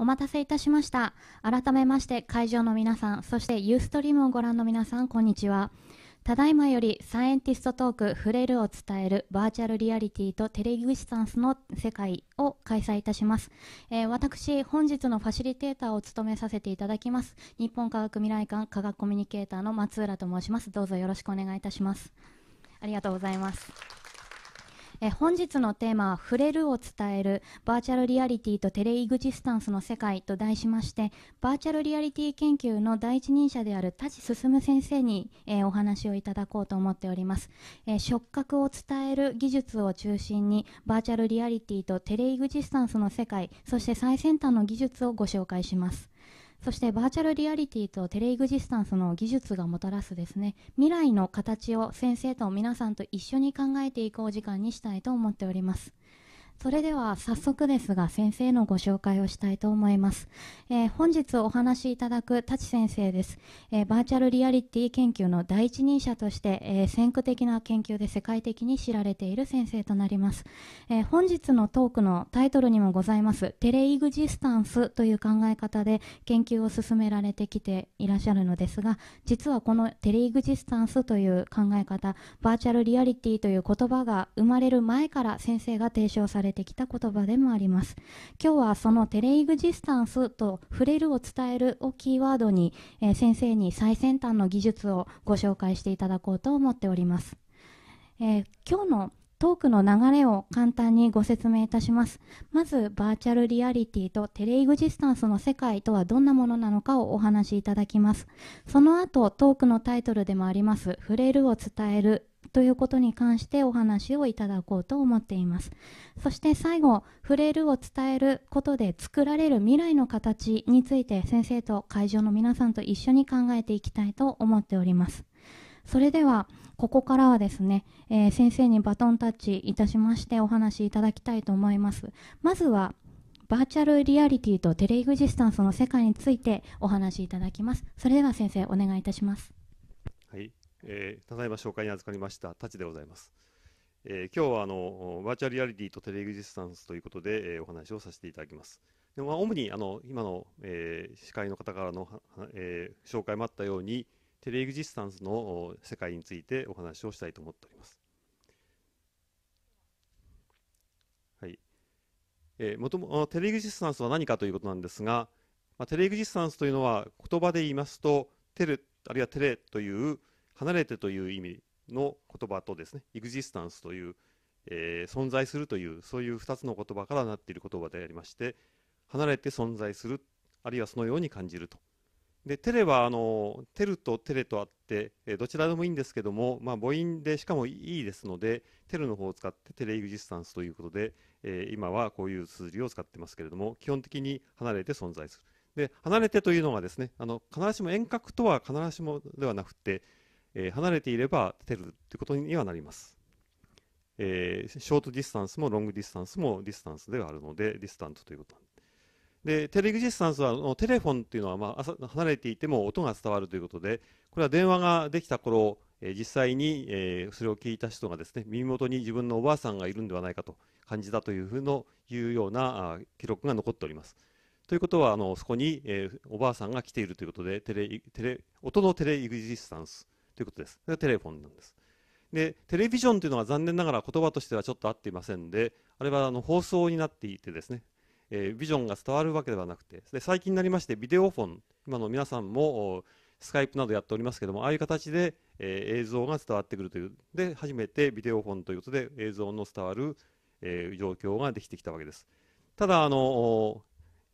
お待たせいたしました。改めまして会場の皆さん、そしてユーストリームをご覧の皆さん、こんにちは。ただいまよりサイエンティストトーク触れるを伝えるバーチャルリアリティとテレギスタンスの世界を開催いたします、えー、私本日のファシリテーターを務めさせていただきます日本科学未来館科学コミュニケーターの松浦と申しますどうぞよろしくお願いいたしますありがとうございますえ本日のテーマは「触れるを伝えるバーチャルリアリティとテレイグジスタンスの世界」と題しましてバーチャルリアリティ研究の第一人者である田地進先生に、えー、お話をいただこうと思っております、えー、触覚を伝える技術を中心にバーチャルリアリティとテレイグジスタンスの世界そして最先端の技術をご紹介しますそしてバーチャルリアリティとテレイグジスタンスの技術がもたらすですね未来の形を先生と皆さんと一緒に考えていくお時間にしたいと思っております。それでは早速ですが先生のご紹介をしたいと思います、えー、本日お話しいただく舘先生です、えー、バーチャルリアリティ研究の第一人者として、えー、先駆的な研究で世界的に知られている先生となります、え本日のトークのタイトルにもございますテレイグジスタンスという考え方で研究を進められてきていらっしゃるのですが実はこのテレイグジスタンスという考え方バーチャルリアリティという言葉が生まれる前から先生が提唱されれてきた言葉でもあります今日はそのテレイグジスタンスと触れるを伝えるをキーワードに、えー、先生に最先端の技術をご紹介していただこうと思っております、えー、今日のトークの流れを簡単にご説明いたします。まず、バーチャルリアリティとテレイグジスタンスの世界とはどんなものなのかをお話しいただきます。その後、トークのタイトルでもあります、触れるを伝えるということに関してお話をいただこうと思っていますそして最後フレールを伝えることで作られる未来の形について先生と会場の皆さんと一緒に考えていきたいと思っておりますそれではここからはですね、えー、先生にバトンタッチいたしましてお話いただきたいと思いますまずはバーチャルリアリティとテレエグジスタンスの世界についてお話いただきますそれでは先生お願いいたしますえー、ただいま紹介に預かりました、タチでございます。えー、今日はあのバーチャルリアリティとテレエグジスタンスということで、えー、お話をさせていただきます。でまあ、主にあの今の、えー、司会の方からの、えー、紹介もあったように、テレエグジスタンスの世界についてお話をしたいと思っております。はいえー、もともテレエグジスタンスは何かということなんですが、まあ、テレエグジスタンスというのは言葉で言いますと、テレあるいはテレという、離れてという意味の言葉とですね、エグジスタンスという、えー、存在するという、そういう2つの言葉からなっている言葉でありまして、離れて存在する、あるいはそのように感じると。で、テレは、あの、テルとテレとあって、えー、どちらでもいいんですけども、まあ、母音でしかもいいですので、テルの方を使ってテレエグジスタンスということで、えー、今はこういう数字を使ってますけれども、基本的に離れて存在する。で離れてというのがですねあの必ずしも遠隔とは必ずしもではなくてえー、離れていれば出てるということにはなります。えー、ショートディスタンスもロングディスタンスもディスタンスではあるのでディスタントということでテレグディスタンスはテレフォンというのは、まあ、離れていても音が伝わるということでこれは電話ができた頃、えー、実際に、えー、それを聞いた人がですね耳元に自分のおばあさんがいるんではないかと感じたというふうのいうようなあ記録が残っております。ということはあのそこに、えおばあさんが来ているということでテレテレ音のテレエグジスタンスということです。それがテレフォンなんです。で、テレビジョンというのは残念ながら言葉としてはちょっと合っていませんで、あれはあの放送になっていてですね、えー、ビジョンが伝わるわけではなくて、で最近になりましてビデオフォン、今の皆さんもスカイプなどやっておりますけども、ああいう形で、えー、映像が伝わってくるという、で、初めてビデオフォンということで映像の伝わる、えー、状況ができてきたわけです。ただ、あの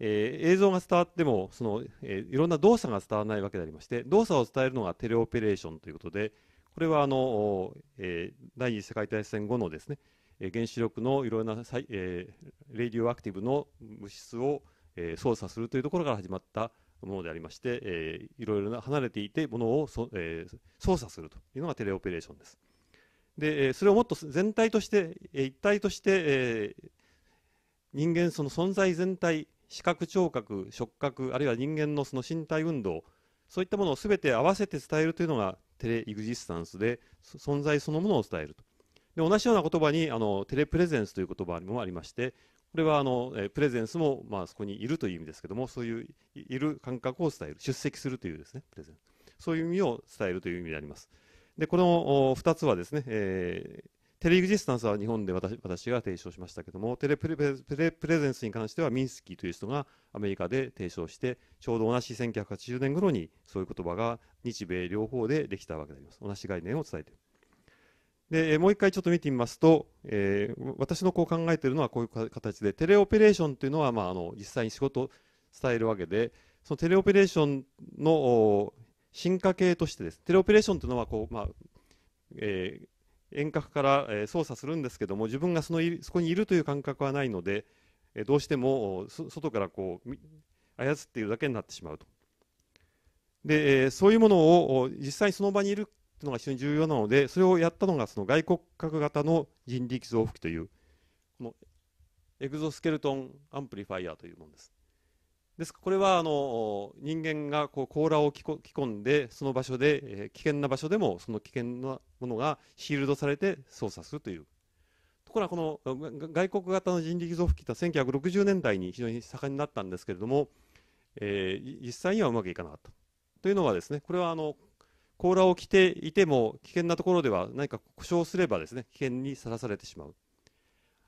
えー、映像が伝わってもその、えー、いろんな動作が伝わらないわけでありまして動作を伝えるのがテレオペレーションということでこれはあの、えー、第二次世界大戦後のですね、え原子力のいろいろな、えー、レディオアクティブの物質を、えー、操作するというところから始まったものでありまして、えー、いろいろな離れていてものをそ、えー、操作するというのがテレオペレーションです。で、えそれをもっと全体として、え一体として、えー、人間その存在全体視覚聴覚触覚あるいは人間のその身体運動そういったものを全て合わせて伝えるというのがテレイグジスタンスで存在そのものを伝えるとで同じような言葉にあのテレプレゼンスという言葉もありましてこれはあの、えプレゼンスも、まあ、そこにいるという意味ですけどもそういういる感覚を伝える出席するというですねプレゼンそういう意味を伝えるという意味でありますでこの2つはですね、えテレエグジスタンスは日本で私私が提唱しましたけどもテレプレプレゼンスに関してはミンスキーという人がアメリカで提唱してちょうど同じ1980年頃にそういう言葉が日米両方でできたわけであります同じ概念を伝えているでもう一回ちょっと見てみますと、えー、私のこう考えているのはこういう形でテレオペレーションというのは、まあ、あの実際に仕事を伝えるわけでそのテレオペレーションの進化系としてですテレオペレーションというのはこう、まあえー、遠隔から、え操作するんですけども自分がそのそこにいるという感覚はないので、えどうしても外からこう操っているだけになってしまうとで、えそういうものを実際その場にいるのが非常に重要なのでそれをやったのがその外骨格型の人力増幅器というこのエクゾスケルトンアンプリファイアというものです。ですこれはあの人間がこう甲羅を着込んでその場所で、え危険な場所でもその危険なものがシールドされて操作するというところがこの外国型の人力増幅機は1960年代に非常に盛んになったんですけれども、えー、実際にはうまくいかなかったというのはですねこれはあの甲羅を着ていても危険なところでは何か故障すればですね危険にさらされてしまう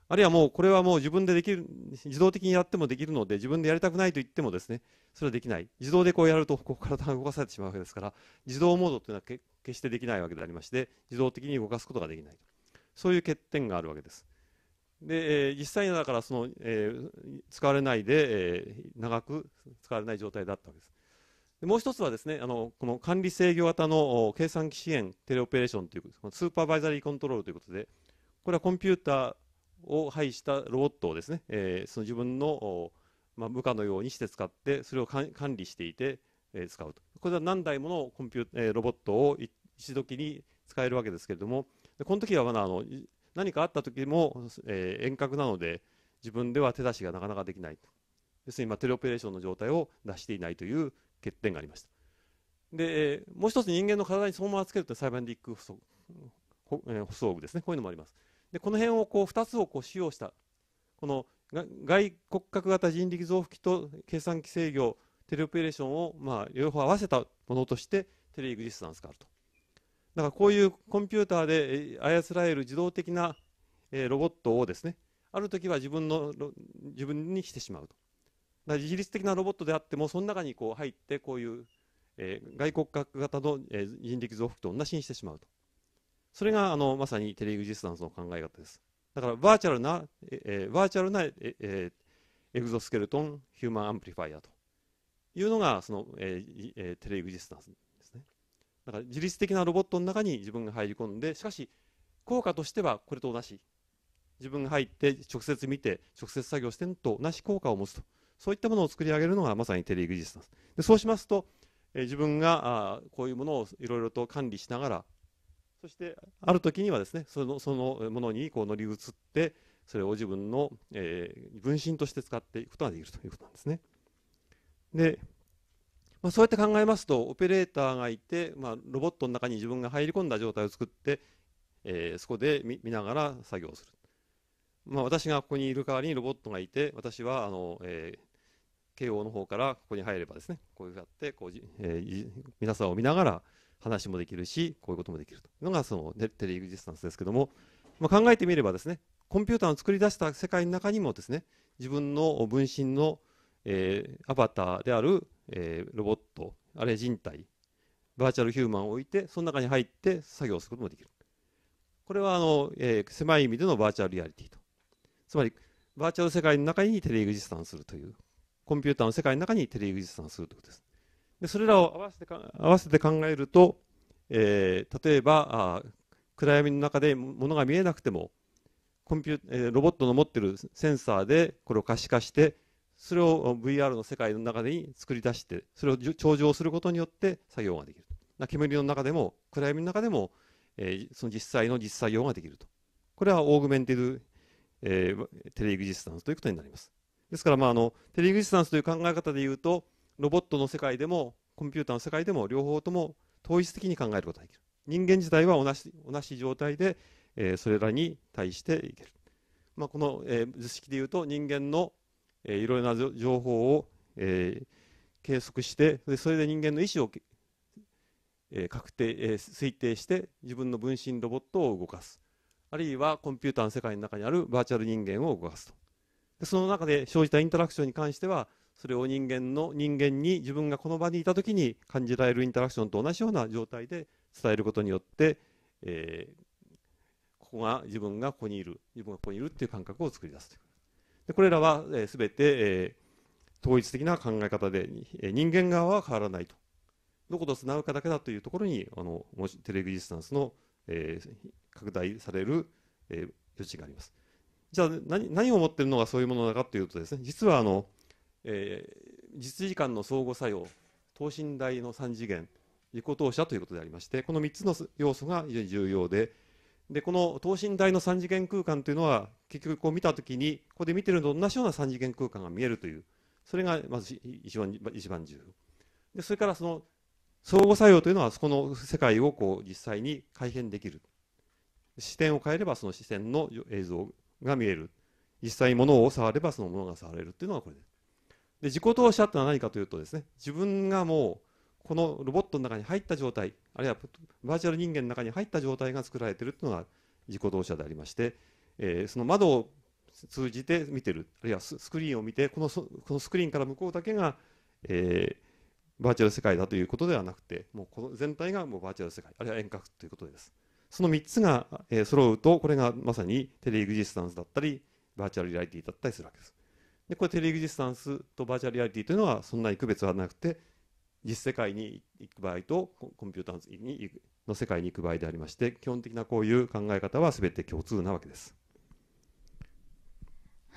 あるいはもうこれはもう自分でできる、自動的にやってもできるので、自分でやりたくないと言ってもですね、それはできない。自動でこうやると、ここ体が動かされてしまうわけですから、自動モードというのは決してできないわけでありまして、自動的に動かすことができない。そういう欠点があるわけです。で、えー、実際にだからその、えー、使われないで、えー、長く使われない状態だったわけです。でもう一つはですねあのこの管理制御型の計算機支援テレオペレーションというこのスーパーバイザリーコントロールということでこれはコンピューターを配したロボットをですね、えー、その自分の、まあ、部下のようにして使ってそれを管理していて、えー、使うとこれは何台ものコンピュー、えー、ロボットを一時に使えるわけですけれどもこの時はまだあの何かあった時も、えー、遠隔なので自分では手出しがなかなかできない要するに、まあ、テレオペレーションの状態を出していないという欠点がありましたで、えー、もう一つ人間の体にそのままつけるとサイバネディック補装具えですねこういうのもありますでこの辺をこう2つをこう使用したこの外骨格型人力増幅器と計算機制御テレオペレーションをまあ両方合わせたものとしてテレイグジスタンスがあるとだからこういうコンピューターで操られる自動的なロボットをですねある時は自分の自分にしてしまうと自律的なロボットであってもその中にこう入ってこういう、え外骨格型の、え人力増幅と同じにしてしまうとそれがあのまさにテレエグジスタンスの考え方です。だからバーチャルな、えー、バーチャルな、えー、エグゾスケルトンヒューマンアンプリファイアというのがその、えーえー、テレエグジスタンスですね。だから自律的なロボットの中に自分が入り込んで、しかし効果としてはこれと同じ。自分が入って直接見て直接作業してると同じ効果を持つと。そういったものを作り上げるのがまさにテレエグジスタンス。でそうしますと、えー、自分があこういうものをいろいろと管理しながらそしてある時にはですねそのそのものにこう乗り移ってそれを自分の、えー、分身として使っていくことができるということなんですね。で、まあ、そうやって考えますとオペレーターがいて、まあ、ロボットの中に自分が入り込んだ状態を作って、えー、そこで見ながら作業する。まあ、私がここにいる代わりにロボットがいて私はあの、えー慶応の方からここに入ればですねこうやってこう、えー、皆さんを見ながら話もできるしこういうこともできるというのがそのテレエグジスタンスですけども、まあ、考えてみればですねコンピューターを作り出した世界の中にもですね自分の分身の、えー、アバターである、えー、ロボットあるいは人体バーチャルヒューマンを置いてその中に入って作業することもできるこれはあの、えー、狭い意味でのバーチャルリアリティとつまりバーチャル世界の中にテレエグジスタンスするというコンピューターの世界の中にテレエグジスタンスするということですでそれらを合わせて合わせて考えると、えー、例えばあ暗闇の中で物が見えなくてもコンピュ、えー、ロボットの持っているセンサーでこれを可視化してそれを VR の世界の中でに作り出してそれを頂上することによって作業ができる煙の中でも暗闇の中でも、えー、その実際の実作業ができるとこれはオーグメンティド、えー、テレエグジスタンスということになりますですから、まあ、あのテレエグジスタンスという考え方でいうとロボットの世界でもコンピューターの世界でも両方とも統一的に考えることができる人間自体は同じ同じ状態で、えー、それらに対していける、まあ、この、えー、図式でいうと人間の、えー、いろいろな情報を、えー、計測してでそれで人間の意思を、えー、確定、えー、推定して自分の分身ロボットを動かすあるいはコンピューターの世界の中にあるバーチャル人間を動かすとでその中で生じたインタラクションに関してはそれを人間の人間に自分がこの場にいた時に感じられるインタラクションと同じような状態で伝えることによって、えー、ここが自分がここにいる自分がここにいるっていう感覚を作り出すでこれらは、えー、全て、えー、統一的な考え方で、えー、人間側は変わらないとどことつなぐかだけだというところにあのテレビグィスタンスの、え拡大される、え余地がありますじゃあ何何を持ってるのがそういうものかというとですね実はあのえー、実時間の相互作用等身大の3次元自己投射ということでありましてこの3つの要素が非常に重要ででこの等身大の3次元空間というのは結局こう見た時にここで見てるのと同じような3次元空間が見えるというそれがまず一番一番重要でそれからその相互作用というのはそこの世界をこう実際に改変できる視点を変えればその視線の映像が見える実際に物を触ればそのものが触れるというのがこれですで自己投射というのは何かというとですね自分がもうこのロボットの中に入った状態あるいはバーチャル人間の中に入った状態が作られているというのが自己同社でありまして、えー、その窓を通じて見てるあるいはスクリーンを見てこのこのスクリーンから向こうだけが、えー、バーチャル世界だということではなくてもうこの全体がもうバーチャル世界あるいは遠隔ということですその3つが、えー、揃うとこれがまさにテレエグジスタンスだったりバーチャルリアリティだったりするわけですでこれテレビデジスタンスとバーチャルリアリティというのはそんなに区別はなくて実世界に行く場合とコンピューターの世界に行く場合でありまして基本的なこういう考え方は全て共通なわけです。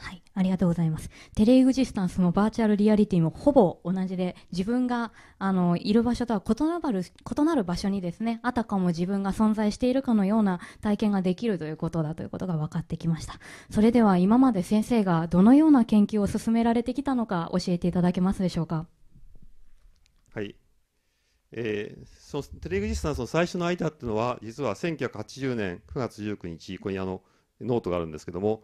はい、ありがとうございます。テレエグジスタンスもバーチャルリアリティもほぼ同じで、自分があのいる場所とは異なる異なる場所にですね、あたかも自分が存在しているかのような体験ができるということだということが分かってきました。それでは今まで先生がどのような研究を進められてきたのか教えていただけますでしょうか。はい。えー、そうテレエグジスタンスの最初の間っていうのは、実は1980年9月19日、ここにあのノートがあるんですけども、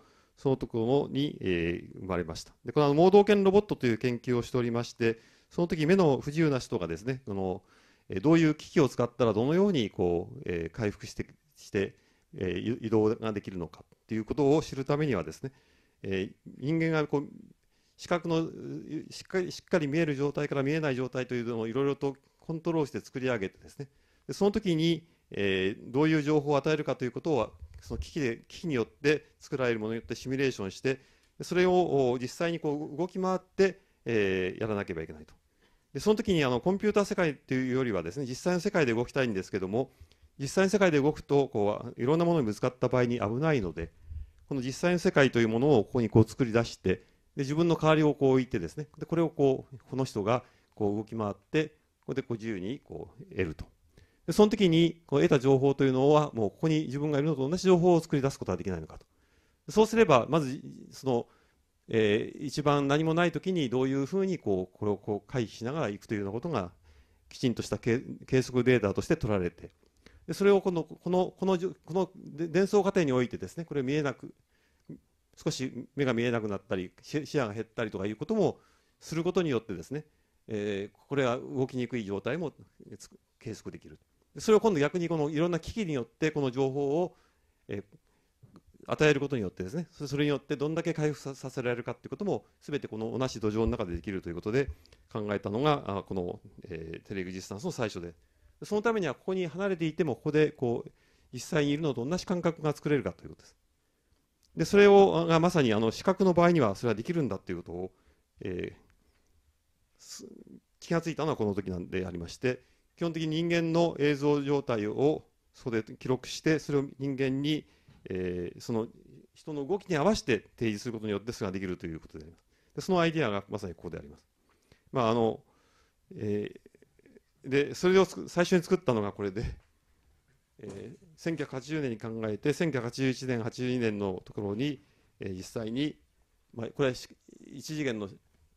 ところに、えー、生まれました。でこの盲導犬ロボットという研究をしておりましてその時目の不自由な人がですねこの、えー、どういう機器を使ったらどのようにこう、えー、回復してして、えー、移動ができるのかということを知るためにはですね、えー、人間がこう視覚のしっかりしっかり見える状態から見えない状態というのをいろいろとコントロールして作り上げてですねでその時に、えー、どういう情報を与えるかということをその機器で機器によって作られるものによってシミュレーションしてそれを実際にこう動き回って、えー、やらなければいけないとでその時にあのコンピューター世界というよりはですね実際の世界で動きたいんですけども実際の世界で動くとこういろんなものにぶつかった場合に危ないのでこの実際の世界というものをここにこう作り出してで自分の代わりをこう置いてですねでこれをこうこの人がこう動き回ってここでこう自由にこう得るとでその時にこう得た情報というのはもうここに自分がいるのと同じ情報を作り出すことはできないのかとそうすればまずその、えー、一番何もない時にどういうふうにこうこれをこう回避しながらいくというようなことがきちんとした計測データとして取られてでそれをこのこのこのこの伝送過程においてですねこれ見えなく少し目が見えなくなったり視野が減ったりとかいうこともすることによってですね、えー、これは動きにくい状態も計測できるそれを今度逆にこのいろんな機器によってこの情報を、え与えることによってですねそれによってどんだけ回復させられるかということも全てこの同じ土壌の中でできるということで考えたのがこの、えー、テレグジスタンスの最初でそのためにはここに離れていてもここでこう実際にいるのと同じ感覚が作れるかということですでそれをがまさにあの視覚の場合にはそれはできるんだということを、えー、気が付いたのはこの時なんでありまして基本的に人間の映像状態をそこで記録してそれを人間に、えー、その人の動きに合わせて提示することによってそれができるということでありますでそのアイディアがまさにここでありますまああの、えー、でそれを最初に作ったのがこれで、えー、1980年に考えて1981年82年のところに、えー、実際に、まあ、これは1次元の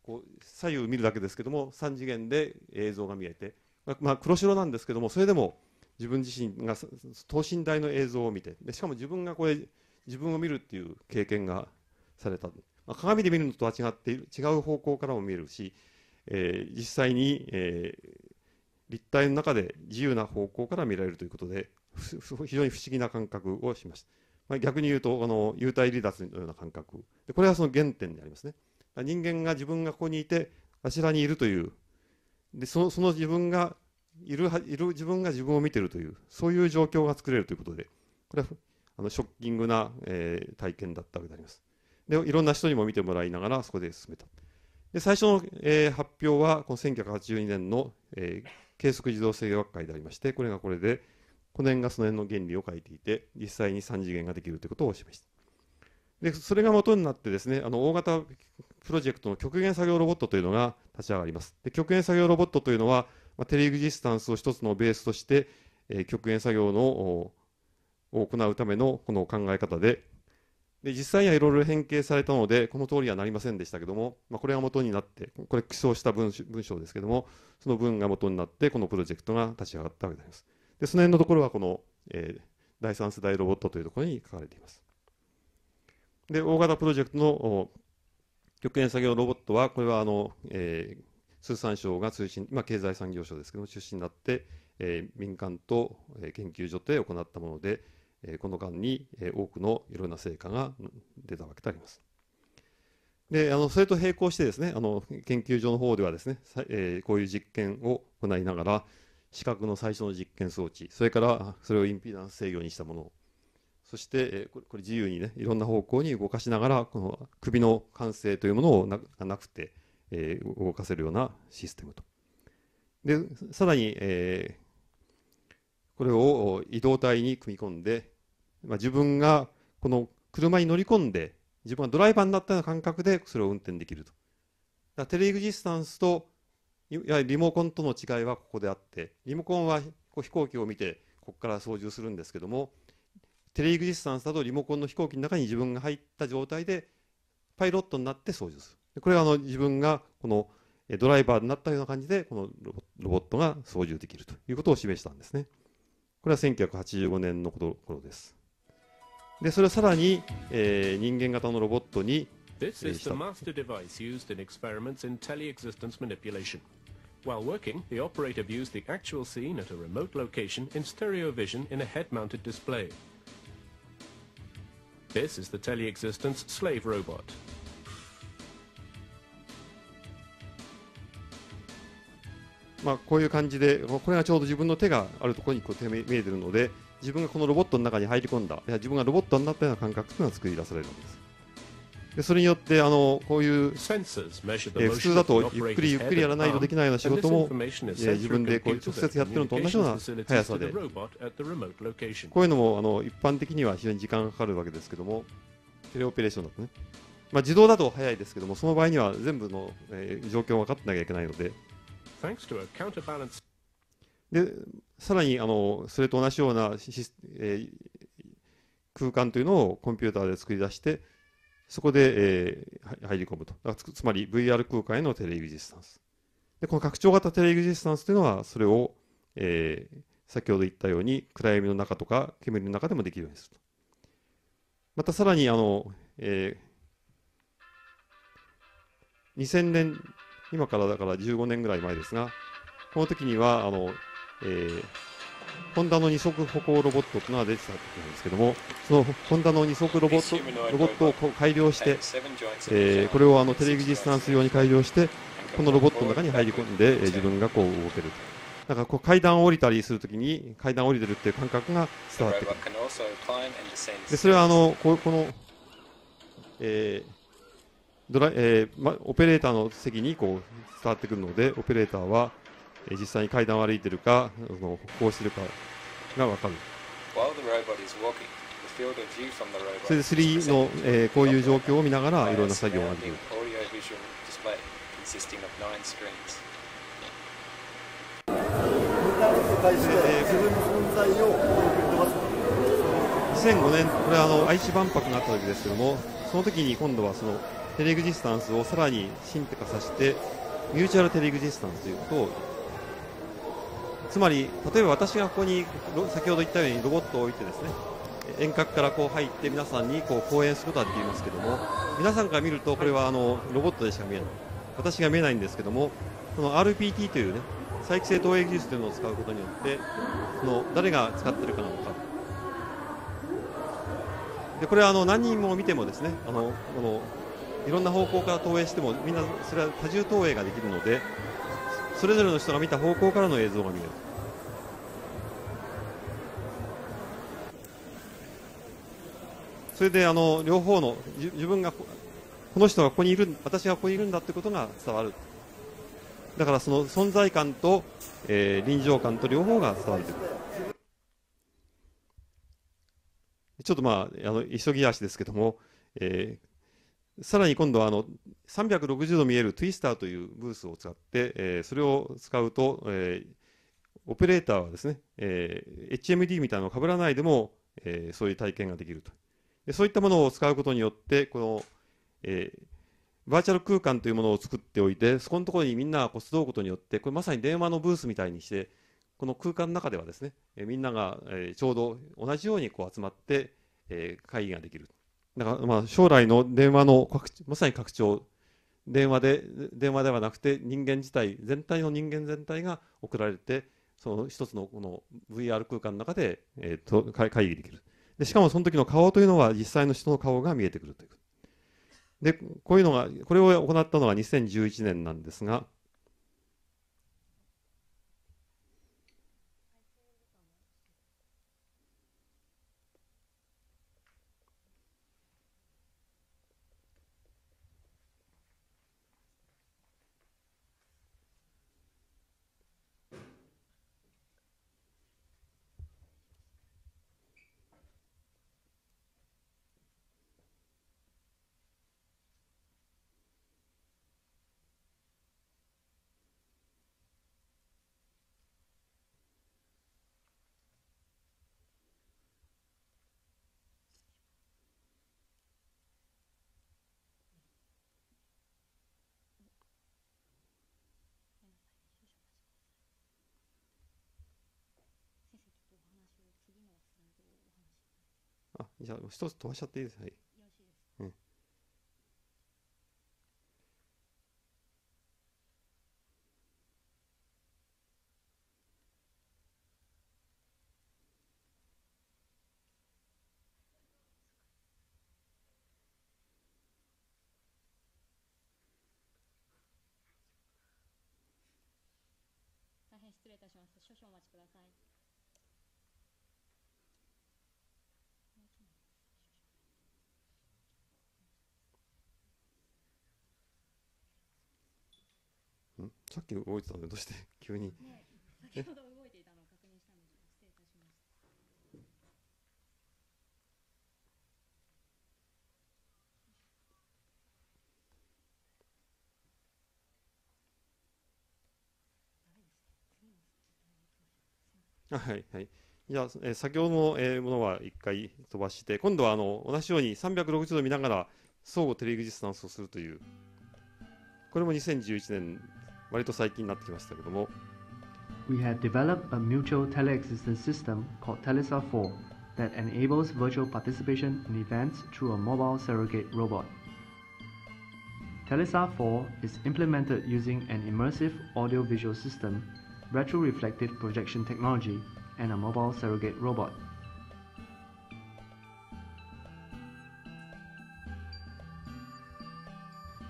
こう左右見るだけですけども3次元で映像が見えてまあ、黒白なんですけどもそれでも自分自身が等身大の映像を見てでしかも自分がこれ自分を見るっていう経験がされた、まあ、鏡で見るのとは違って違う方向からも見えるし、えー、実際に、えー、立体の中で自由な方向から見られるということで非常に不思議な感覚をしました、まあ、逆に言うとあの幽体離脱のような感覚でこれはその原点でありますね人間が自分がここにいてあちらにいるというでそのその自分がいるいる自分が自分を見てるというそういう状況が作れるということでこれはあのショッキングな、えー、体験だったわけでありますでいろんな人にも見てもらいながらそこで進めたで最初の、えー、発表はこの1982年の、えー、計測自動制御学会でありましてこれがこれでこの辺がその辺の原理を書いていて実際に3次元ができるということを示したでそれが元になってですねあの大型プロジェクトの極限作業ロボットというのが立ち上がりますで極限作業ロボットというのは、まあ、テレグジスタンスを一つのベースとして、えー、極限作業のを行うためのこの考え方でで実際にはいろいろ変形されたのでこの通りはなりませんでしたけども、まあ、これが元になってこれ起草した文文章ですけどもその文が元になってこのプロジェクトが立ち上がったわけでありますでその辺のところはこの、えー、第三世代ロボットというところに書かれていますで大型プロジェクトの極限作業ロボットはこれはあの、えー、通産省が通信、まあ、経済産業省ですけども出身になって、えー、民間と研究所で行ったもので、えー、この間に多くのいろんな成果が出たわけであります。であのそれと並行してですねあの研究所の方ではですね、えー、こういう実験を行いながら視覚の最初の実験装置それからそれをインピーダンス制御にしたものそして、これ自由にね、いろんな方向に動かしながら、この首の完成というものをななくて、えー、動かせるようなシステムと。で、さらに、えー、これを移動体に組み込んで、まあ、自分がこの車に乗り込んで、自分がドライバーになったような感覚でそれを運転できると。だテレエグジスタンスと、いわゆるリモコンとの違いはここであって、リモコンはこう飛行機を見て、ここから操縦するんですけども、テレエグィスタンスだとリモコンの飛行機の中に自分が入った状態でパイロットになって操縦するこれはあの自分がこのドライバーになったような感じでこのロボットが操縦できるということを示したんですねこれは1985年のころですでそれをさらに、えー、人間型のロボットに This is the master device used in experiments in teleexistence manipulation. While working, the operator views the actual scene at a remote location in stereo vision in a head-mounted display. This is the Teleexistence slave robot. まあ、こういう感じで、これがちょうど自分の手があるところにこう手見えてるので、自分がこのロボットの中に入り込んだ、いや自分がロボットになったような感覚というのは作り出されるんです。でそれによってあのこういう、えー、普通だとゆっくりゆっくりやらないとできないような仕事も、えー、自分でこう直接やってるのと同じような速さでこういうのもあの一般的には非常に時間がかかるわけですけどもテレオペレーションだとね、まあ、自動だと早いですけどもその場合には全部の、えー、状況を分かってなきゃいけないので。でさらにあのそれと同じような、えー、空間というのをコンピューターで作り出してそこで、えー、入り込むと。つまり VR 空間へのテレイグジスタンス。で、この拡張型テレイグジスタンスというのは、それを、えー、先ほど言ったように暗闇の中とか煙の中でもできるようにすると。またさらに、あの、えー、2000年、今からだから15年ぐらい前ですが、この時には、あの、えー、ホンダの二足歩行ロボットというのが出てたんですけども、そのホンダの二足ロボットロボットを改良して、えー、これをあのテレビグジスタンス用に改良して、このロボットの中に入り込んで、えー、自分がこう動けると。だからこう階段を降りたりするときに階段を降りてるっていう感覚が伝わってくる。でそれはあのここの、えードラえーま、オペレーターの席にこう伝わってくるので、オペレーターはえ実際に階段を歩いているか歩行しているかが分かる。それで3の、えー、こういう状況を見ながらいろんな作業ができる。2005年、これはあの愛知万博があった時ですけども、その時に今度はそのテレグジスタンスをさらに進化させて、ミューチュアルテレグジスタンスということをつまり例えば私がここに先ほど言ったようにロボットを置いてですね遠隔からこう入って皆さんにこう講演することはできますけども皆さんから見るとこれはあのロボットでしか見えない私が見えないんですけどもこの RPT というね再帰性投影技術というのを使うことによってその誰が使っているかなのかでこれはあの何人も見てもですねあのこのいろんな方向から投影してもみんなそれは多重投影ができるのでそれぞれの人が見た方向からの映像が見える。それであの両方の自分がこの人がここにいる私がここにいるんだってことが伝わるだからその存在感と、えー、臨場感と両方が伝わるちょっとまああの急ぎ足ですけども、えー、さらに今度はあの360度見えるツイスターというブースを使って、えー、それを使うと、えー、オペレーターはですね、えー、HMD みたいなのをかぶらないでも、えー、そういう体験ができるとで。そういったものを使うことによって、この、えー、バーチャル空間というものを作っておいて、そこのところにみんながこう集うことによって、これまさに電話のブースみたいにして、この空間の中ではですね、えみんなが、えちょうど同じようにこう集まって、え会議ができる。だからまあ将来の電話のまさに拡張電話で電話ではなくて人間自体全体の人間全体が送られてその一つのこの VR 空間の中で、えー、と会議できるでしかもその時の顔というのは実際の人の顔が見えてくるというでこういうのがこれを行ったのが2011年なんですがじゃあ一つ飛ばしちゃっていいですはい。うん。大変失礼いたします。少々お待ちください。さっき動いてたのどうして 急に、ね、先ほど動いていたのを確認したので失礼いたしますはいはいじゃあ、えー、先ほどの、えー、ものは一回飛ばして今度はあの同じように360度見ながら相互テレグジスタンスをするというこれも2011年割と最近になってきましたけども We had developed a mutual teleexistence system called Telesar 4 that enables virtual participation in events through a mobile surrogate robot. Telesar 4 is implemented using an immersive audio-visual system, retroreflective projection technology, and a mobile surrogate robot.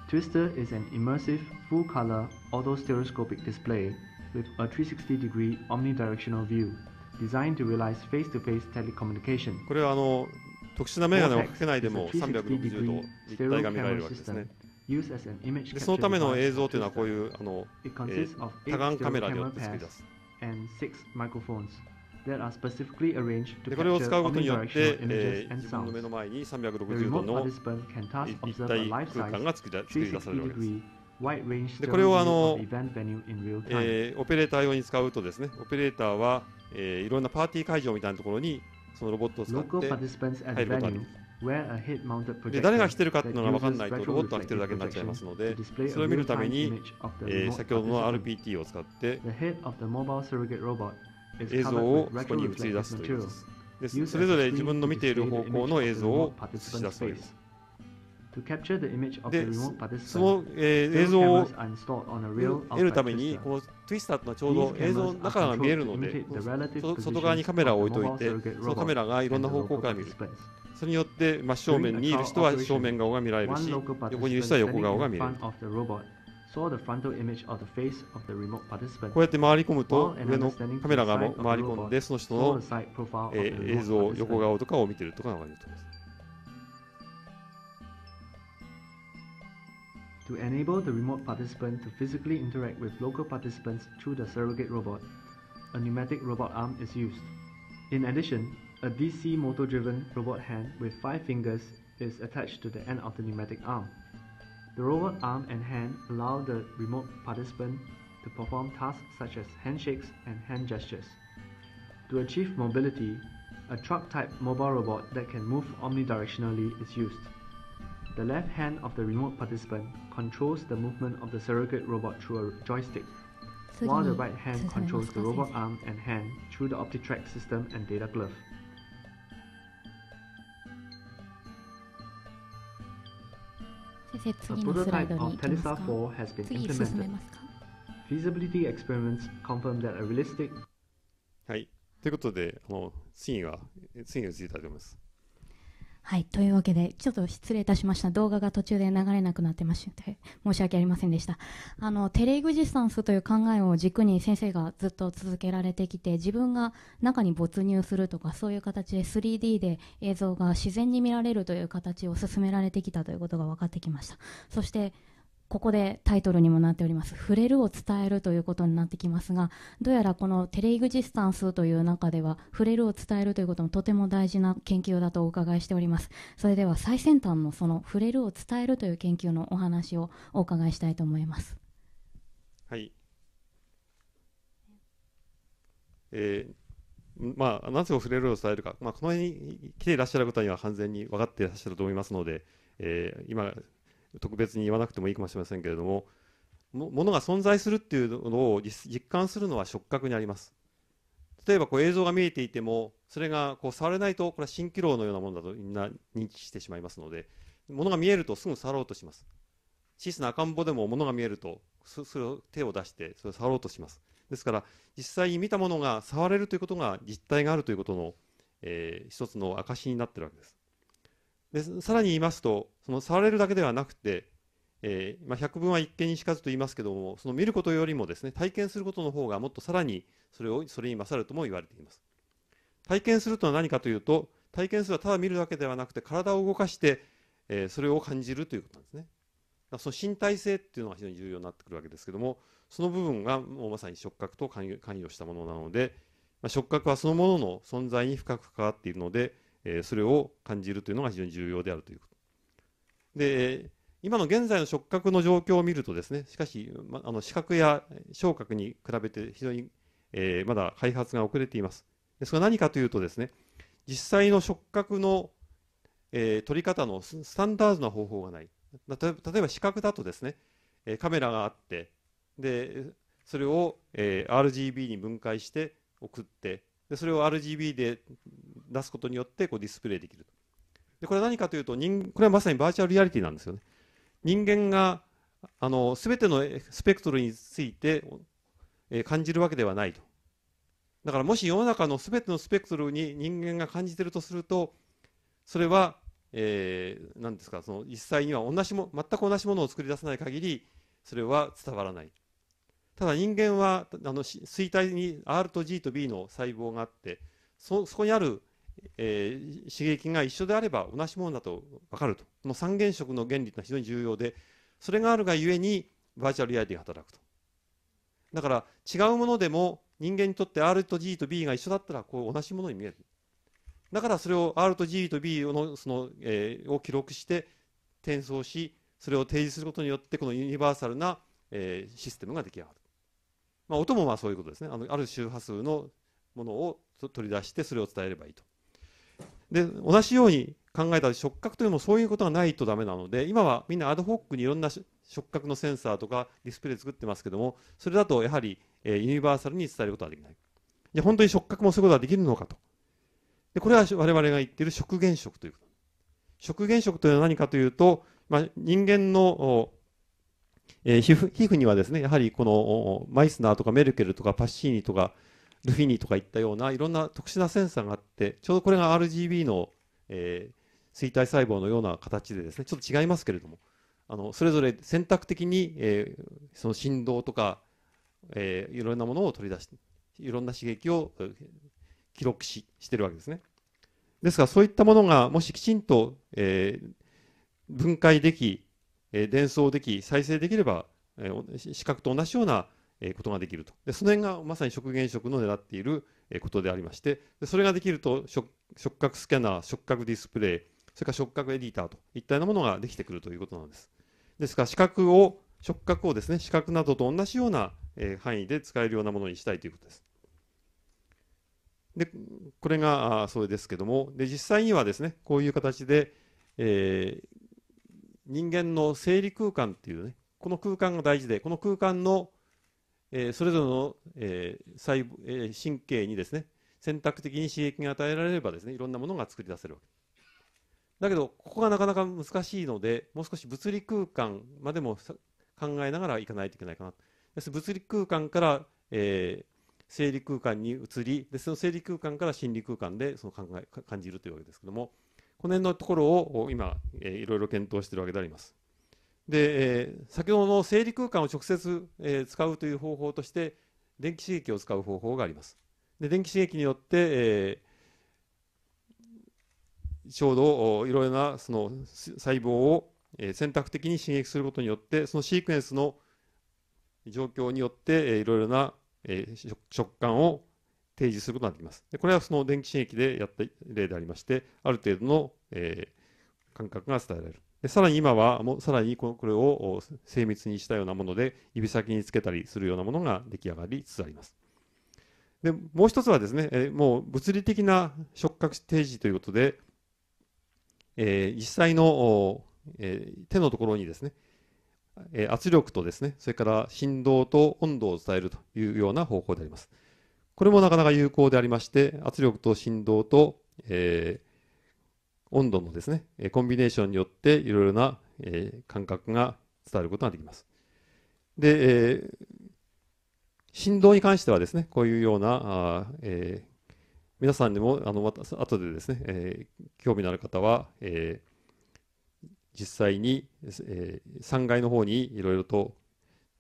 Twister is an immersive, full-color, auto-stereoscopic display with a 360-degree omnidirectional view designed to realize face-to-face telecommunication. これはあの特殊なメガネをかけないでも360度立体が見られるわけですね。でそのための映像というのはこういうあの、えー、多眼カメラによって作り出す。And six microphones. でこれを使うことによって、えー、自分の目の前に360度の立体空間が作り出されるわけです。でこれをあの、えー、オペレーター用に使うとですね、オペレーターは、えー、いろんなパーティー会場みたいなところにそのロボットを使って入ることができで誰が来てるかっていうのが分かんないとロボットが来てるだけになっちゃいますのでそれを見るために、えー、先ほどの RPT を使って映像をここに映し出すというです。でそれぞれ自分の見ている方向の映像を映し出すというです。で、その、えー、映像を得るために、このツイスターというのはちょうど映像の中が見えるので、外側にカメラを置いといて、そのカメラがいろんな方向から見る。それによって真正面にいる人は正面顔が見られるし、横にいる人は横顔が見える。saw the frontal image of the face of the remote participant. こうやって回り込むと上のカメラが回り込んでその人の、えー、映像横顔とかを見てるとかのが見ると思います。To enable the remote participant to physically interact with local participants through the surrogate robot, a pneumatic robot arm is used. In addition, a DC motor driven robot hand with five fingers is attached to the end of the pneumatic arm. The robot arm and hand allow the remote participant to perform tasks such as handshakes and hand gestures. To achieve mobility, a truck-type mobile robot that can move omnidirectionally is used. The left hand of the remote participant controls the movement of the surrogate robot through a joystick, while the right hand controls the robot arm and hand through the OptiTrack system and data glove. 先生、プのスライドに行きますか次進めますか Feasibility experiments confirm that a realistic はい。ということで、あの次が、次に移りたいて思います。はい、というわけで、ちょっと失礼いたしました。動画が途中で流れなくなってまして、申し訳ありませんでした。あの、テレエグジスタンスという考えを軸に先生がずっと続けられてきて、自分が中に没入するとか、そういう形で 3D で映像が自然に見られるという形を進められてきたということが分かってきました。そして、ここでタイトルにもなっております「触れる」を伝えるということになってきますがどうやらこのテレイグジスタンスという中では触れるを伝えるということもとても大事な研究だとお伺いしておりますそれでは最先端のその触れるを伝えるという研究のお話をお伺いしたいと思いますはいえー、まあ、なぜ触れるを伝えるか、まあ、この辺に来ていらっしゃる方には完全に分かっていらっしゃると思いますので、えー、今特別に言わなくてもいいかもしれませんけれどももものが存在するっていうのを実感するのは触覚にあります例えばこう映像が見えていてもそれがこう触れないとこれは蜃気楼のようなものだとみんな認知してしまいますのでものが見えるとすぐ触ろうとします小さな赤ん坊でもものが見えるとそれを手を出してそれを触ろうとしますですから実際に見たものが触れるということが実体があるということの、えー、一つの証になってるわけですでさらに言いますとその触れるだけではなくて、えー、まあ、百分は一見にしかずと言いますけどもその見ることよりもですね体験することの方がもっとさらにそれをそれに勝るとも言われています体験するとは何かというと体験するはただ見るだけではなくて体を動かして、えー、それを感じるということなんですねその身体性っていうのが非常に重要になってくるわけですけどもその部分がもうまさに触覚と関与したものなので、まあ、触覚はそのものの存在に深く関わっているのでえー、それを感じるというのが非常に重要であるということで今の現在の触覚の状況を見るとですねしかし、ま、あの視覚や聴覚に比べて非常に、えー、まだ開発が遅れていますでそれは何かというとですね実際の触覚の、えー、撮り方のスタンダードな方法がない例えば視覚だとですねカメラがあってでそれを、えー、RGB に分解して送ってでそれを RGB で出すことによってこうディスプレイできるとでこれは何かというと人これはまさにバーチャルリアリティなんですよね人間があの全てのスペクトルについて、えー、感じるわけではないとだからもし世の中の全てのスペクトルに人間が感じてるとするとそれは、えー、何ですかその実際には同じも全く同じものを作り出さない限りそれは伝わらないただ人間はあの衰体に R と G と B の細胞があってそこにある、えー、刺激が一緒であれば同じものだと分かるとこの三原色の原理というのは非常に重要でそれがあるがゆえにバーチャルリアリティが働くとだから違うものでも人間にとって R と G と B が一緒だったらこう同じものに見えるだからそれを R と G と B のその、えー、を記録して転送しそれを提示することによってこのユニバーサルな、えー、システムが出来上がるまあ、音もまあそういうことですねあのある周波数のものを取り出してそれを伝えればいいとで同じように考えた触覚というのもそういうことがないとダメなので今はみんなアドホックにいろんな触覚のセンサーとかディスプレイ作ってますけどもそれだとやはり、えー、ユニバーサルに伝えることはできないじゃ本当に触覚もそういうことができるのかとでこれは我々が言っている食現色ということ食現食というのは何かというと、まあ、人間のえー、皮膚皮膚にはですねやはりこのマイスナーとかメルケルとかパッシーニとかルフィニとかいったようないろんな特殊なセンサーがあってちょうどこれが RGB の、えー、錐体細胞のような形でですねちょっと違いますけれどもあのそれぞれ選択的に、えー、その振動とか、えー、いろんなものを取り出していろんな刺激を記録ししてるわけですね。ですからそういったものがもしきちんと、えー、分解できえー、伝送でき再生できれば、えー、視覚と同じようなことができるとでその辺がまさに食原色の狙っていることでありましてでそれができると触覚スキャナー触覚ディスプレイそれから触覚エディターといったようなものができてくるということなんですですから視覚を触覚をですね視覚などと同じような、えー、範囲で使えるようなものにしたいということですでこれがそれですけどもで実際にはですねこういう形で、えー、人間の生理空間っていうねこの空間が大事でこの空間の、えー、それぞれの、えー、細えー、神経にですね選択的に刺激が与えられればですねいろんなものが作り出せるわけだけどここがなかなか難しいのでもう少し物理空間までも考えながらいかないといけないかなです物理空間から、えー、生理空間に移りでその生理空間から心理空間でその考え感じるというわけですけどもこの辺のところを今、えー、いろいろ検討しているわけであります。で、えー、先ほどの生理空間を直接、えー、使うという方法として電気刺激を使う方法があります。で電気刺激によって、えー、ちょうどいろいろなその細胞を選択的に刺激することによってそのシークエンスの状況によっていろいろな食感を提示することができます。でこれはその電気刺激でやった例でありまして、ある程度の、えー、感覚が伝えられる。でさらに今はもうさらにこれを精密にしたようなもので指先につけたりするようなものが出来上がりつつあります。でもう一つはですね、えー、もう物理的な触覚提示ということで、えー、実際の、えー、手のところにですね、え圧力とですねそれから振動と温度を伝えるというような方法であります。これもなかなか有効でありまして圧力と振動と、えー、温度のですねコンビネーションによっていろいろな、えー、感覚が伝わることができます。で、えー、振動に関してはですねこういうようなあ、えー、皆さんにもあのまた後でですね、えー、興味のある方は、えー、実際に、えー、3階の方にいろいろと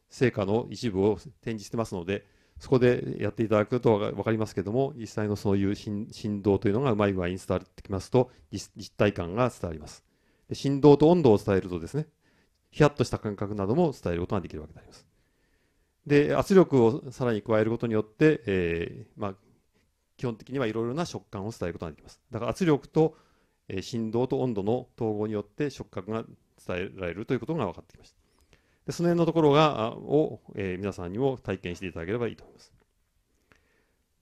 成果の一部を展示してますので。そこでやっていただくと分かりますけども、実際のそういう振動というのがうまい具合に伝わってきますと、実体感が伝わります。振動と温度を伝えるとですね、ヒヤッとした感覚なども伝えることができるわけであります。で、圧力をさらに加えることによって、えー、まあ、基本的にはいろいろな触感を伝えることができます。だから圧力と、えー、振動と温度の統合によって触覚が伝えられるということが分かってきました。でその辺のところがを、えー、皆さんにも体験していただければいいと思います。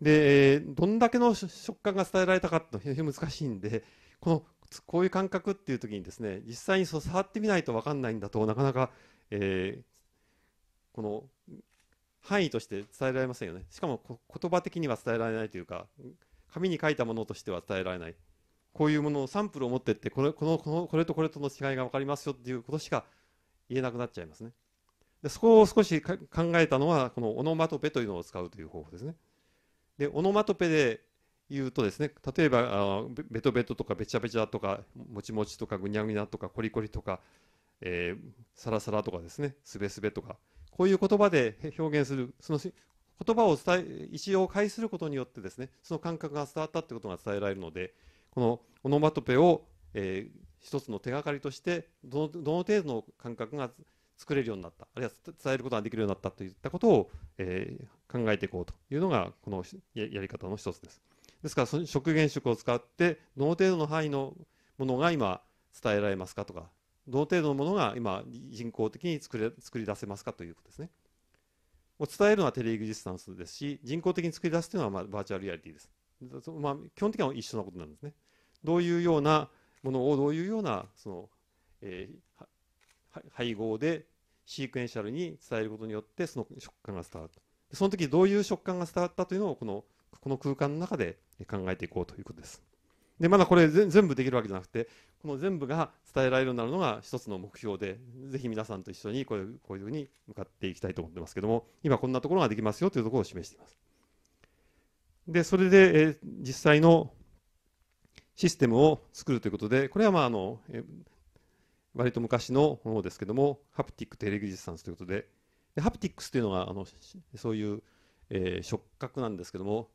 で、どんだけの食感が伝えられたかって非常に難しいんでこのこういう感覚っていう時にですね実際にそう触ってみないと分かんないんだとなかなか、えー、この範囲として伝えられませんよねしかも言葉的には伝えられないというか紙に書いたものとしては伝えられないこういうものをサンプルを持ってってこれこのこのこれとこれとの違いが分かりますよっていうことしか言えなくなっちゃいますね。でそこを少し考えたのはこのオノマトペというのを使うという方法ですね。でオノマトペで言うとですね例えばあのベトベトとかべちゃべちゃとかもちもちとかぐにゃぐにゃとかコリコリとか、えー、サラサラとかですねすべすべとかこういう言葉で表現するその言葉を伝え一応介することによってですねその感覚が伝わったってことが伝えられるのでこのオノマトペを、えー、一つの手がかりとしてどの程度の感覚が作れるようになったあるいは伝えることができるようになったといったことを、えー、考えていこうというのがこのやり方の一つです。ですからその食原色を使ってどの程度の範囲のものが今伝えられますかとかどの程度のものが今人工的に作れ作り出せますかということですね。を伝えるのはテレエグジスタンスですし人工的に作り出すというのはまあバーチャルリアリティです。まあ、基本的には一緒なことなんですね。どういうようなものをどういうようなその、えー、配合でシークエンシャルに伝えることによってその食感が伝わるとその時どういう食感が伝わったというのをこのこの空間の中で考えていこうということですでまだこれ全部できるわけじゃなくてこの全部が伝えられるようになるのが一つの目標でぜひ皆さんと一緒にこういうこういうふうに向かっていきたいと思ってますけども今こんなところができますよというところを示していますでそれで、えー、実際のシステムを作るということで、これはまああの、え割と昔のものですけども、ハプティックテレグジスタンスということで、でハプティックスというのがあのそういう、え触覚なんですけども、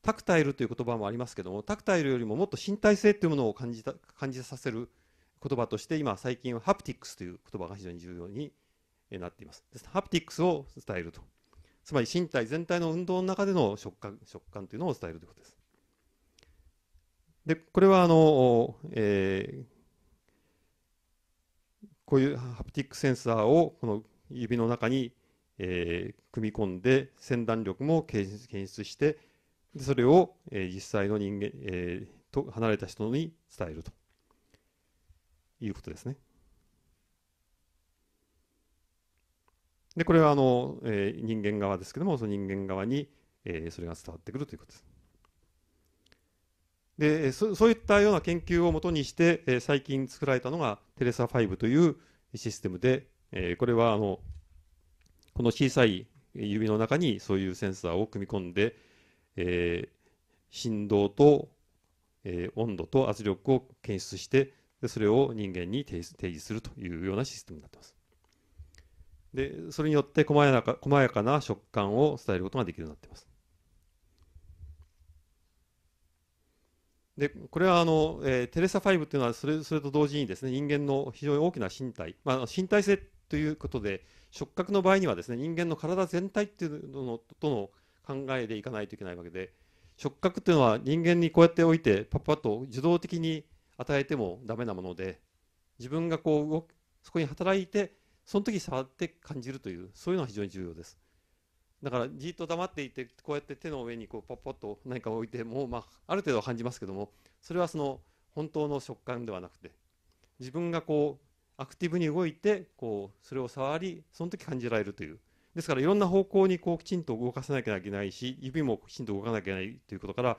タクタイルという言葉もありますけども、タクタイルよりももっと身体性というものを感じた感じさせる言葉として、今、最近はハプティックスという言葉が非常に重要になっています。ですハプティックスを伝えると。つまり身体全体の運動の中での触感触感というのを伝えるということです。でこれはあの、えー、こういうハプティックセンサーをこの指の中に、えー、組み込んで先端力も検出してでそれを、えー、実際の人間、えー、と離れた人に伝えるということですね。でこれはあの、えー、人間側ですけどもその人間側に、えー、それが伝わってくるということです。でそそういったような研究をもとにして、え最近作られたのがテレサ5というシステムで、えこれはあのこの小さい指の中にそういうセンサーを組み込んで、え振動と、え温度と圧力を検出してでそれを人間に提示するというようなシステムになっています。でそれによって細やか細やかな食感を伝えることができるようになっています。でこれはあの、えー、テレサ5というのはそれそれと同時にですね人間の非常に大きな身体、まあ、身体性ということで触覚の場合にはですね人間の体全体っていうのとの考えでいかないといけないわけで触覚っていうのは人間にこうやっておいてパッパッと自動的に与えてもダメなもので自分がこうそこに働いてその時触って感じるというそういうのが非常に重要です。だからじっと黙っていてこうやって手の上にこうポッポッと何か置いてもうまあある程度は感じますけどもそれはその本当の食感ではなくて自分がこうアクティブに動いてこうそれを触りその時感じられるというですからいろんな方向にこうきちんと動かさなきゃいけないし指もきちんと動かなきゃいけないということから、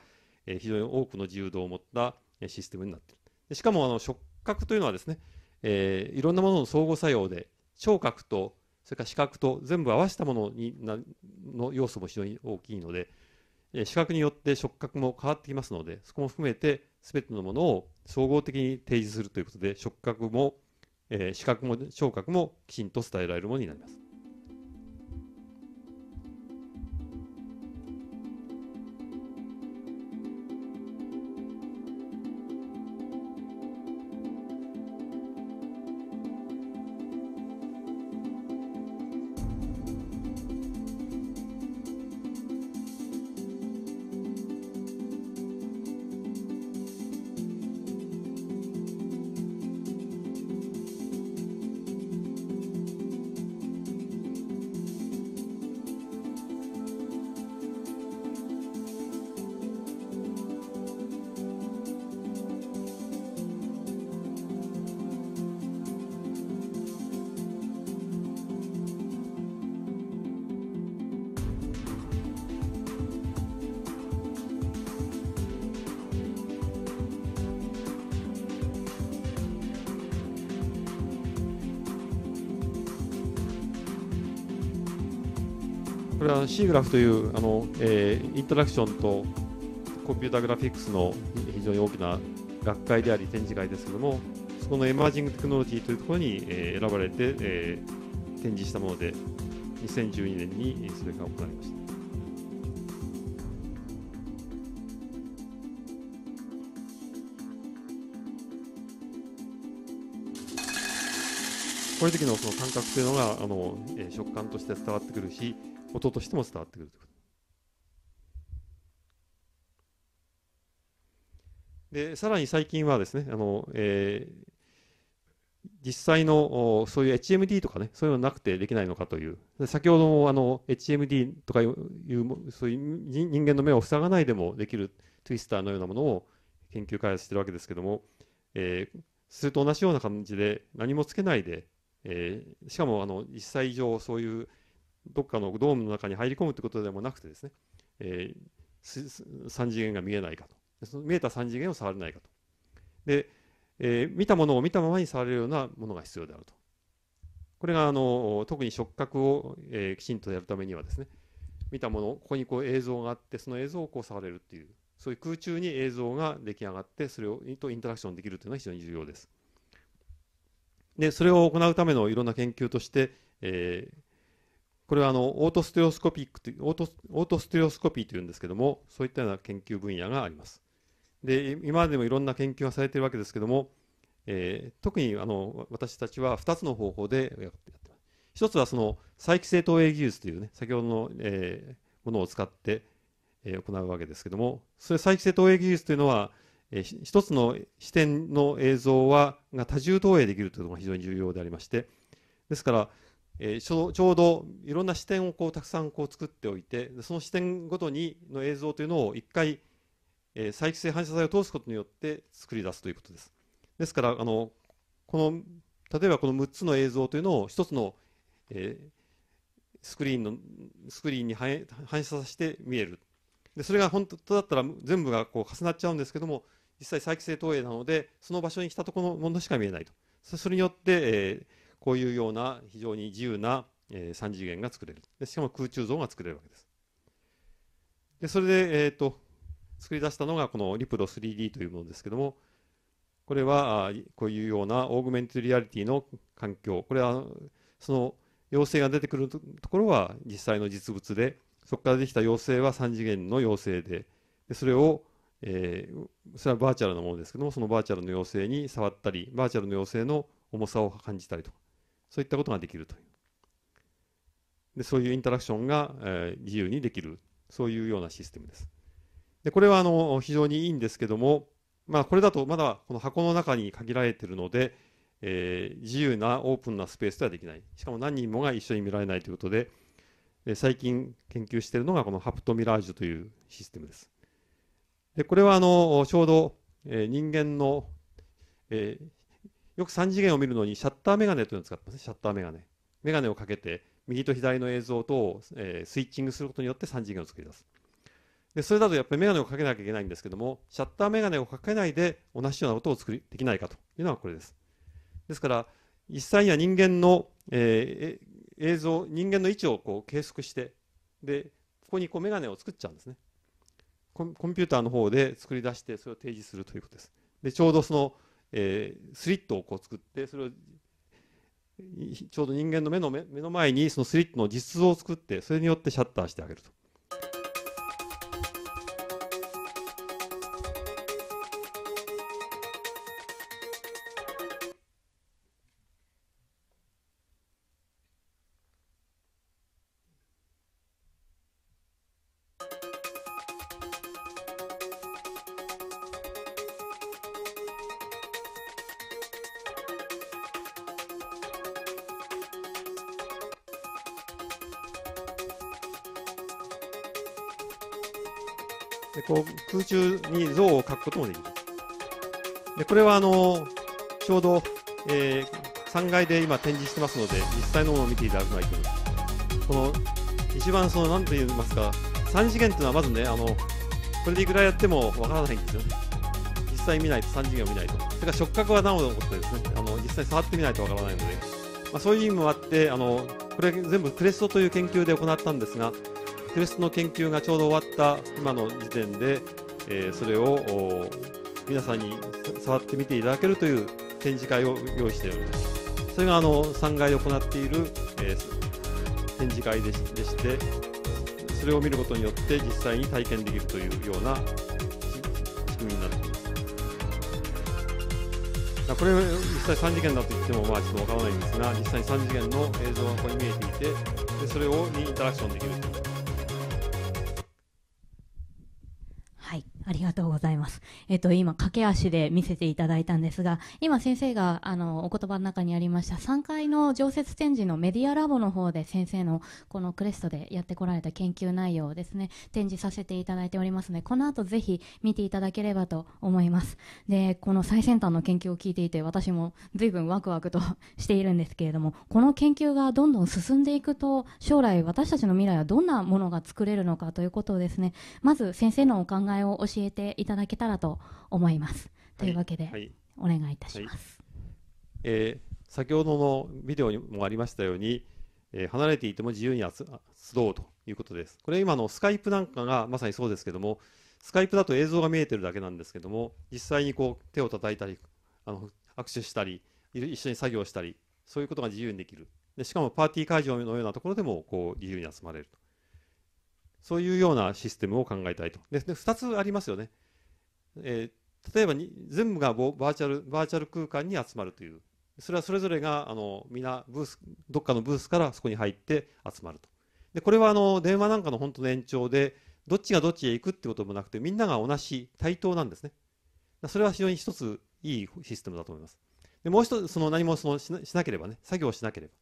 えー、非常に多くの自由度を持ったシステムになっているでしかもあの触覚というのはですね、えー、いろんなものの相互作用で聴覚とそれから視覚と全部合わせたものになの要素も非常に大きいので、え視覚によって触覚も変わってきますのでそこも含めて全てのものを総合的に提示するということで触覚も、え視覚も聴覚もきちんと伝えられるものになります。これはシーグラフというあの、えー、インタラクションとコンピュータグラフィックスの非常に大きな学会であり展示会ですけどもそこのエマージングテクノロジーというところに、えー、選ばれて、えー、展示したもので2012年にそれが行われました。こういう時のその感覚というのがあの、えー、食感として伝わってくるし音としても伝わってくるということでさらに最近はですねあの、えー、実際のそういう HMD とかねそういうのなくてできないのかという先ほどもあの HMD とかいうそういう人間の目を塞がないでもできるツイスターのようなものを研究開発してるわけですけども、えー、すと同じような感じで何もつけないで、えー、しかもあの実際上そういうどっかのドームの中に入り込むってことでもなくてですね、えー、3次元が見えないかとその見えた3次元を触れないかとで、えー、見たものを見たままに触れるようなものが必要であるとこれがあの特に触覚を、えー、きちんとやるためにはですね見たものここにこう映像があってその映像をこう触れるっていうそういう空中に映像が出来上がってそれをとインタラクションできるというのは非常に重要です。でそれを行うためのいろんな研究として、えー、これはあのオートステレオスコピックというオートオートステレオスコピーというんですけどもそういったような研究分野がありますで今までもいろんな研究がされているわけですけども、えー、特にあの私たちは2つの方法でやってます一つはその再帰性投影技術というね先ほどの、えー、ものを使って、えー、行うわけですけどもそれ再帰性投影技術というのは、えー、一つの視点の映像はが多重投影できるというのが非常に重要でありましてですからえー、ちょうどいろんな視点をこうたくさんこう作っておいてその視点ごとにの映像というのを一回、えー、再帰性反射材を通すことによって作り出すということです。ですからあのこの例えばこの6つの映像というのを1つの、えー、スクリーンのスクリーンに反射させて見えるでそれが本当だったら全部がこう重なっちゃうんですけども実際再帰性投影なのでその場所に来たところのものしか見えないとそれによって、えーこういうような非常に自由な、え次元が作れるでしかも空中像が作れるわけですでそれで、えーと、作り出したのがこのリプロ 3D というものですけどもこれはこういうようなオーグメントリアリティの環境これはその妖精が出てくるところは実際の実物でそこからできた妖精は3次元の妖精ででそれを、えー、それはバーチャルなものですけどもそのバーチャルの妖精に触ったりバーチャルの妖精の重さを感じたりとかそういったことができるというでそういうインタラクションが、えー、自由にできるそういうようなシステムですでこれはあの非常にいいんですけども、まあ、これだとまだこの箱の中に限られているので、えー、自由なオープンなスペースではできないしかも何人もが一緒に見られないということでで最近研究しているのがこのハプトミラージュというシステムですでこれはあのちょうど、えー、人間の、えー、よく3次元を見るのにシャッターメガネというのを使ってますねシャッターメガネメガネをかけて右と左の映像と、えー、スイッチングすることによって3次元を作り出すでそれだとやっぱりメガネをかけなきゃいけないんですけどもシャッターメガネをかけないで同じようなことを作りできないかというのがこれですですから実際には人間の、えー、映像人間の位置をこう計測してでここにこうメガネを作っちゃうんですねコンピューターの方で作り出してそれを提示するということですでちょうどそのえー、スリットをこう作ってそれをちょうど人間の目の目の前にそのスリットの実像を作ってそれによってシャッターしてあげると空中に像を描くこともできます。でこれはあのちょうど、えー、3階で今展示してますので、実際のものを見ていただくのがいいと思います。この一番その何と言いますか、3次元というのはまずね、あのこれでいくらやってもわからないんですよね。実際見ないと、3次元を見ないと。それから触覚はなおのことですね、あの実際触ってみないとわからないので、まあ、そういう意味もあって、あのこれ全部クレストという研究で行ったんですが、クレストの研究がちょうど終わった今の時点で、えー、それを皆さんに触ってみていただけるという展示会を用意しております。それがあの3階で行っている、えー、展示会でしてそれを見ることによって実際に体験できるというような仕組みになっています。これ実際3次元だと言ってもまあちょっとわからないんですが実際に3次元の映像がここに見えていてでそれをにインタラクションできるというありがとうございます。えっと、今、駆け足で見せていただいたんですが、今先生が、あの、お言葉の中にありました、3階の常設展示のメディアラボの方で先生の、このクレストでやってこられた研究内容をですね、展示させていただいておりますので、この後ぜひ見ていただければと思います。で、この最先端の研究を聞いていて、私も随分ワクワクとしているんですけれども、この研究がどんどん進んでいくと、将来私たちの未来はどんなものが作れるのかということをですね、まず先生のお考えを教教えていただけたらと思います。というわけで、はい、お願いいたします、はい、えー、先ほどのビデオにもありましたように、えー、離れていても自由に集どうということです。これ今のスカイプなんかがまさにそうですけども、スカイプだと映像が見えてるだけなんですけども、実際にこう手を叩いたり、あの握手したり、一緒に作業したり、そういうことが自由にできる。でしかもパーティー会場のようなところでもこう自由に集まれると。そういうようなシステムを考えたいと。で、で2つありますよね。えー、例えばに、全部がバーチャル、バーチャル空間に集まるという。それはそれぞれが、あの、皆、ブース、どっかのブースからそこに入って集まると。で、これは、あの、電話なんかの本当の延長で、どっちがどっちへ行くってこともなくて、みんなが同じ、対等なんですね。それは非常に一ついいシステムだと思います。で、もう一つ、その何もそのしなければね、作業しなければ。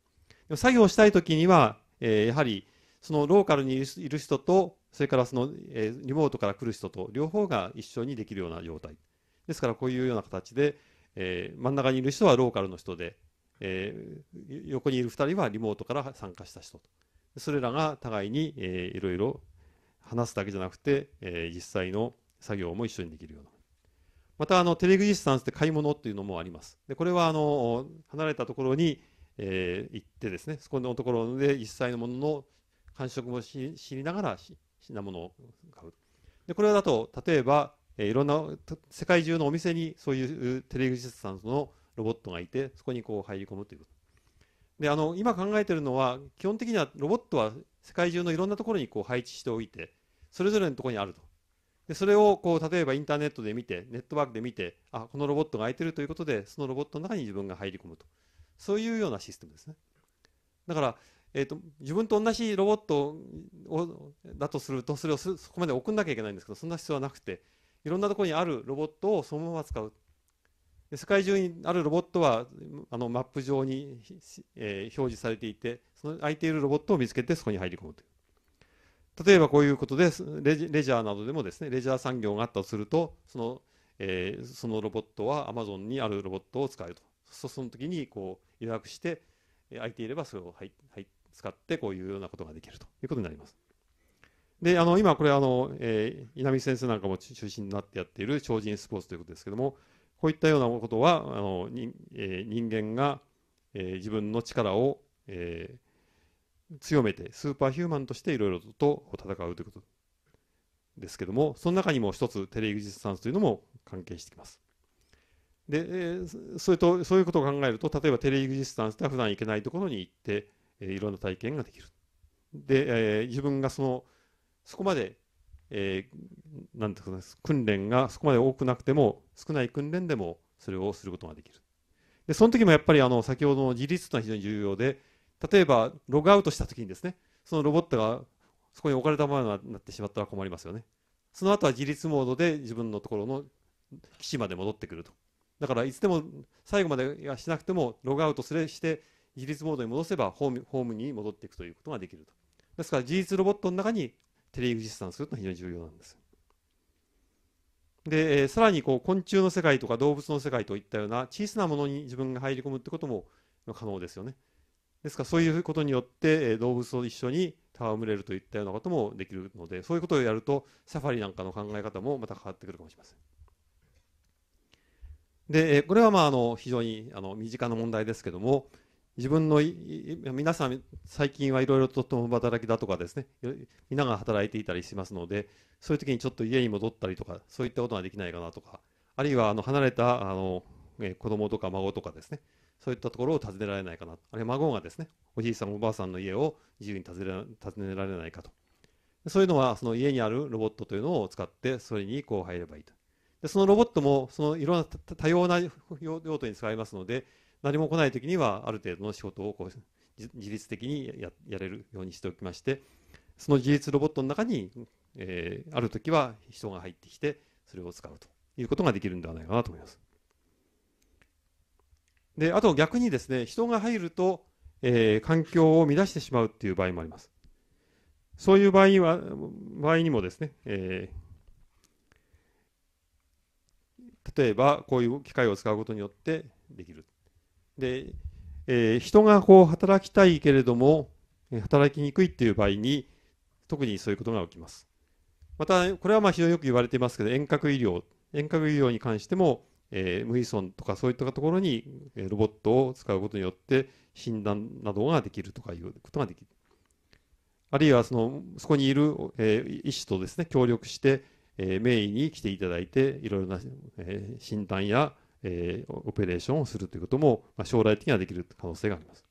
でも作業したいときには、えー、やはり、そのローカルにいる人と、それからその、えー、リモートから来る人と、両方が一緒にできるような状態。ですから、こういうような形で、えー、真ん中にいる人はローカルの人で、えー、横にいる2人はリモートから参加した人と。それらが互いに、えー、いろいろ話すだけじゃなくて、えー、実際の作業も一緒にできるような。またあのテレグジスタンスって買い物っていうのもあります。でこれはあの離れたところに、えー、行ってですねそこのところで実際のものの感触も知りながら品物を買うでこれだと例えば、えいろんな世界中のお店にそういうテレビグジスタンスのロボットがいてそこにこう入り込むということであの今考えてるのは基本的にはロボットは世界中のいろんなところにこう配置しておいてそれぞれのところにあるとでそれをこう例えばインターネットで見てネットワークで見てあこのロボットが空いてるということでそのロボットの中に自分が入り込むとそういうようなシステムですねだからえーと、自分と同じロボットをだとするとそれをそこまで送んなきゃいけないんですけどそんな必要はなくていろんなところにあるロボットをそのまま使う世界中にあるロボットはあのマップ上に、えー、表示されていてその空いているロボットを見つけてそこに入り込むという例えばこういうことでレジレジャーなどでもですねレジャー産業があったとするとその,、えー、そのロボットはアマゾンにあるロボットを使うとその時にこう予約して空いていればそれを入って使ってこういうようなことができるということになります。であの今これあの、えー、稲見先生なんかも中心になってやっている超人スポーツということですけどもこういったようなことはあのに、えー、人間が、えー、自分の力を、えー、強めてスーパーヒューマンとしていろいろと戦うということですけどもその中にも一つテレエグジスタンスというのも関係してきます。で、えー、それとそういうことを考えると例えばテレエグジスタンスでは普段行けないところに行ってえー、いろんな体験ができる。で、えー、自分がそのそこまで、えー、なんていうか、訓練がそこまで多くなくても少ない訓練でもそれをすることができる。でその時もやっぱりあの先ほどの自立というのは非常に重要で例えばログアウトした時にですねそのロボットがそこに置かれたままになってしまったら困りますよね。その後は自立モードで自分のところの基地まで戻ってくると。だからいつでも最後までしなくてもログアウトすれして自立モードに戻せばホームホームに戻っていくということができると。ですから自立ロボットの中にテレエグジスタンスするというのは非常に重要なんです。で、えー、さらにこう昆虫の世界とか動物の世界といったような小さなものに自分が入り込むってことも可能ですよね。ですからそういうことによって、えー、動物と一緒に戯れるといったようなこともできるのでそういうことをやるとサファリなんかの考え方もまた変わってくるかもしれません。で、えー、これはまああの非常にあの身近な問題ですけども、自分の皆さん最近はいろいろと共働きだとかですね皆が働いていたりしますのでそういう時にちょっと家に戻ったりとかそういったことができないかなとかあるいはあの離れたあの、え子供とか孫とかですねそういったところを訪ねられないかなあるいは孫がですねおじいさんおばあさんの家を自由に訪ねられないかとそういうのはその家にあるロボットというのを使ってそれにこう入ればいいとでそのロボットもそのいろんな多様な用途に使いますので何も来ない時にはある程度の仕事をこう自律的にややれるようにしておきましてその自律ロボットの中に、えー、ある時は人が入ってきてそれを使うということができるんではないかなと思います。であと逆にですね人が入ると、えー、環境を乱してしまうっていう場合もあります。そういう場合は場合にもですね、えー、例えばこういう機械を使うことによってできるで、えー、人がこう働きたいけれども働きにくいっていう場合に特にそういうことが起きます。またこれはまあ非常によく言われていますけど遠隔医療遠隔医療に関しても、えー、無依存とかそういったところにロボットを使うことによって診断などができるとかいうことができる。あるいはそのそこにいる、えー、医師とですね協力して、えー、名医に来ていただいていろいろな、えー、診断やえー、オペレーションをするということも、まあ、将来的にはできる可能性があります。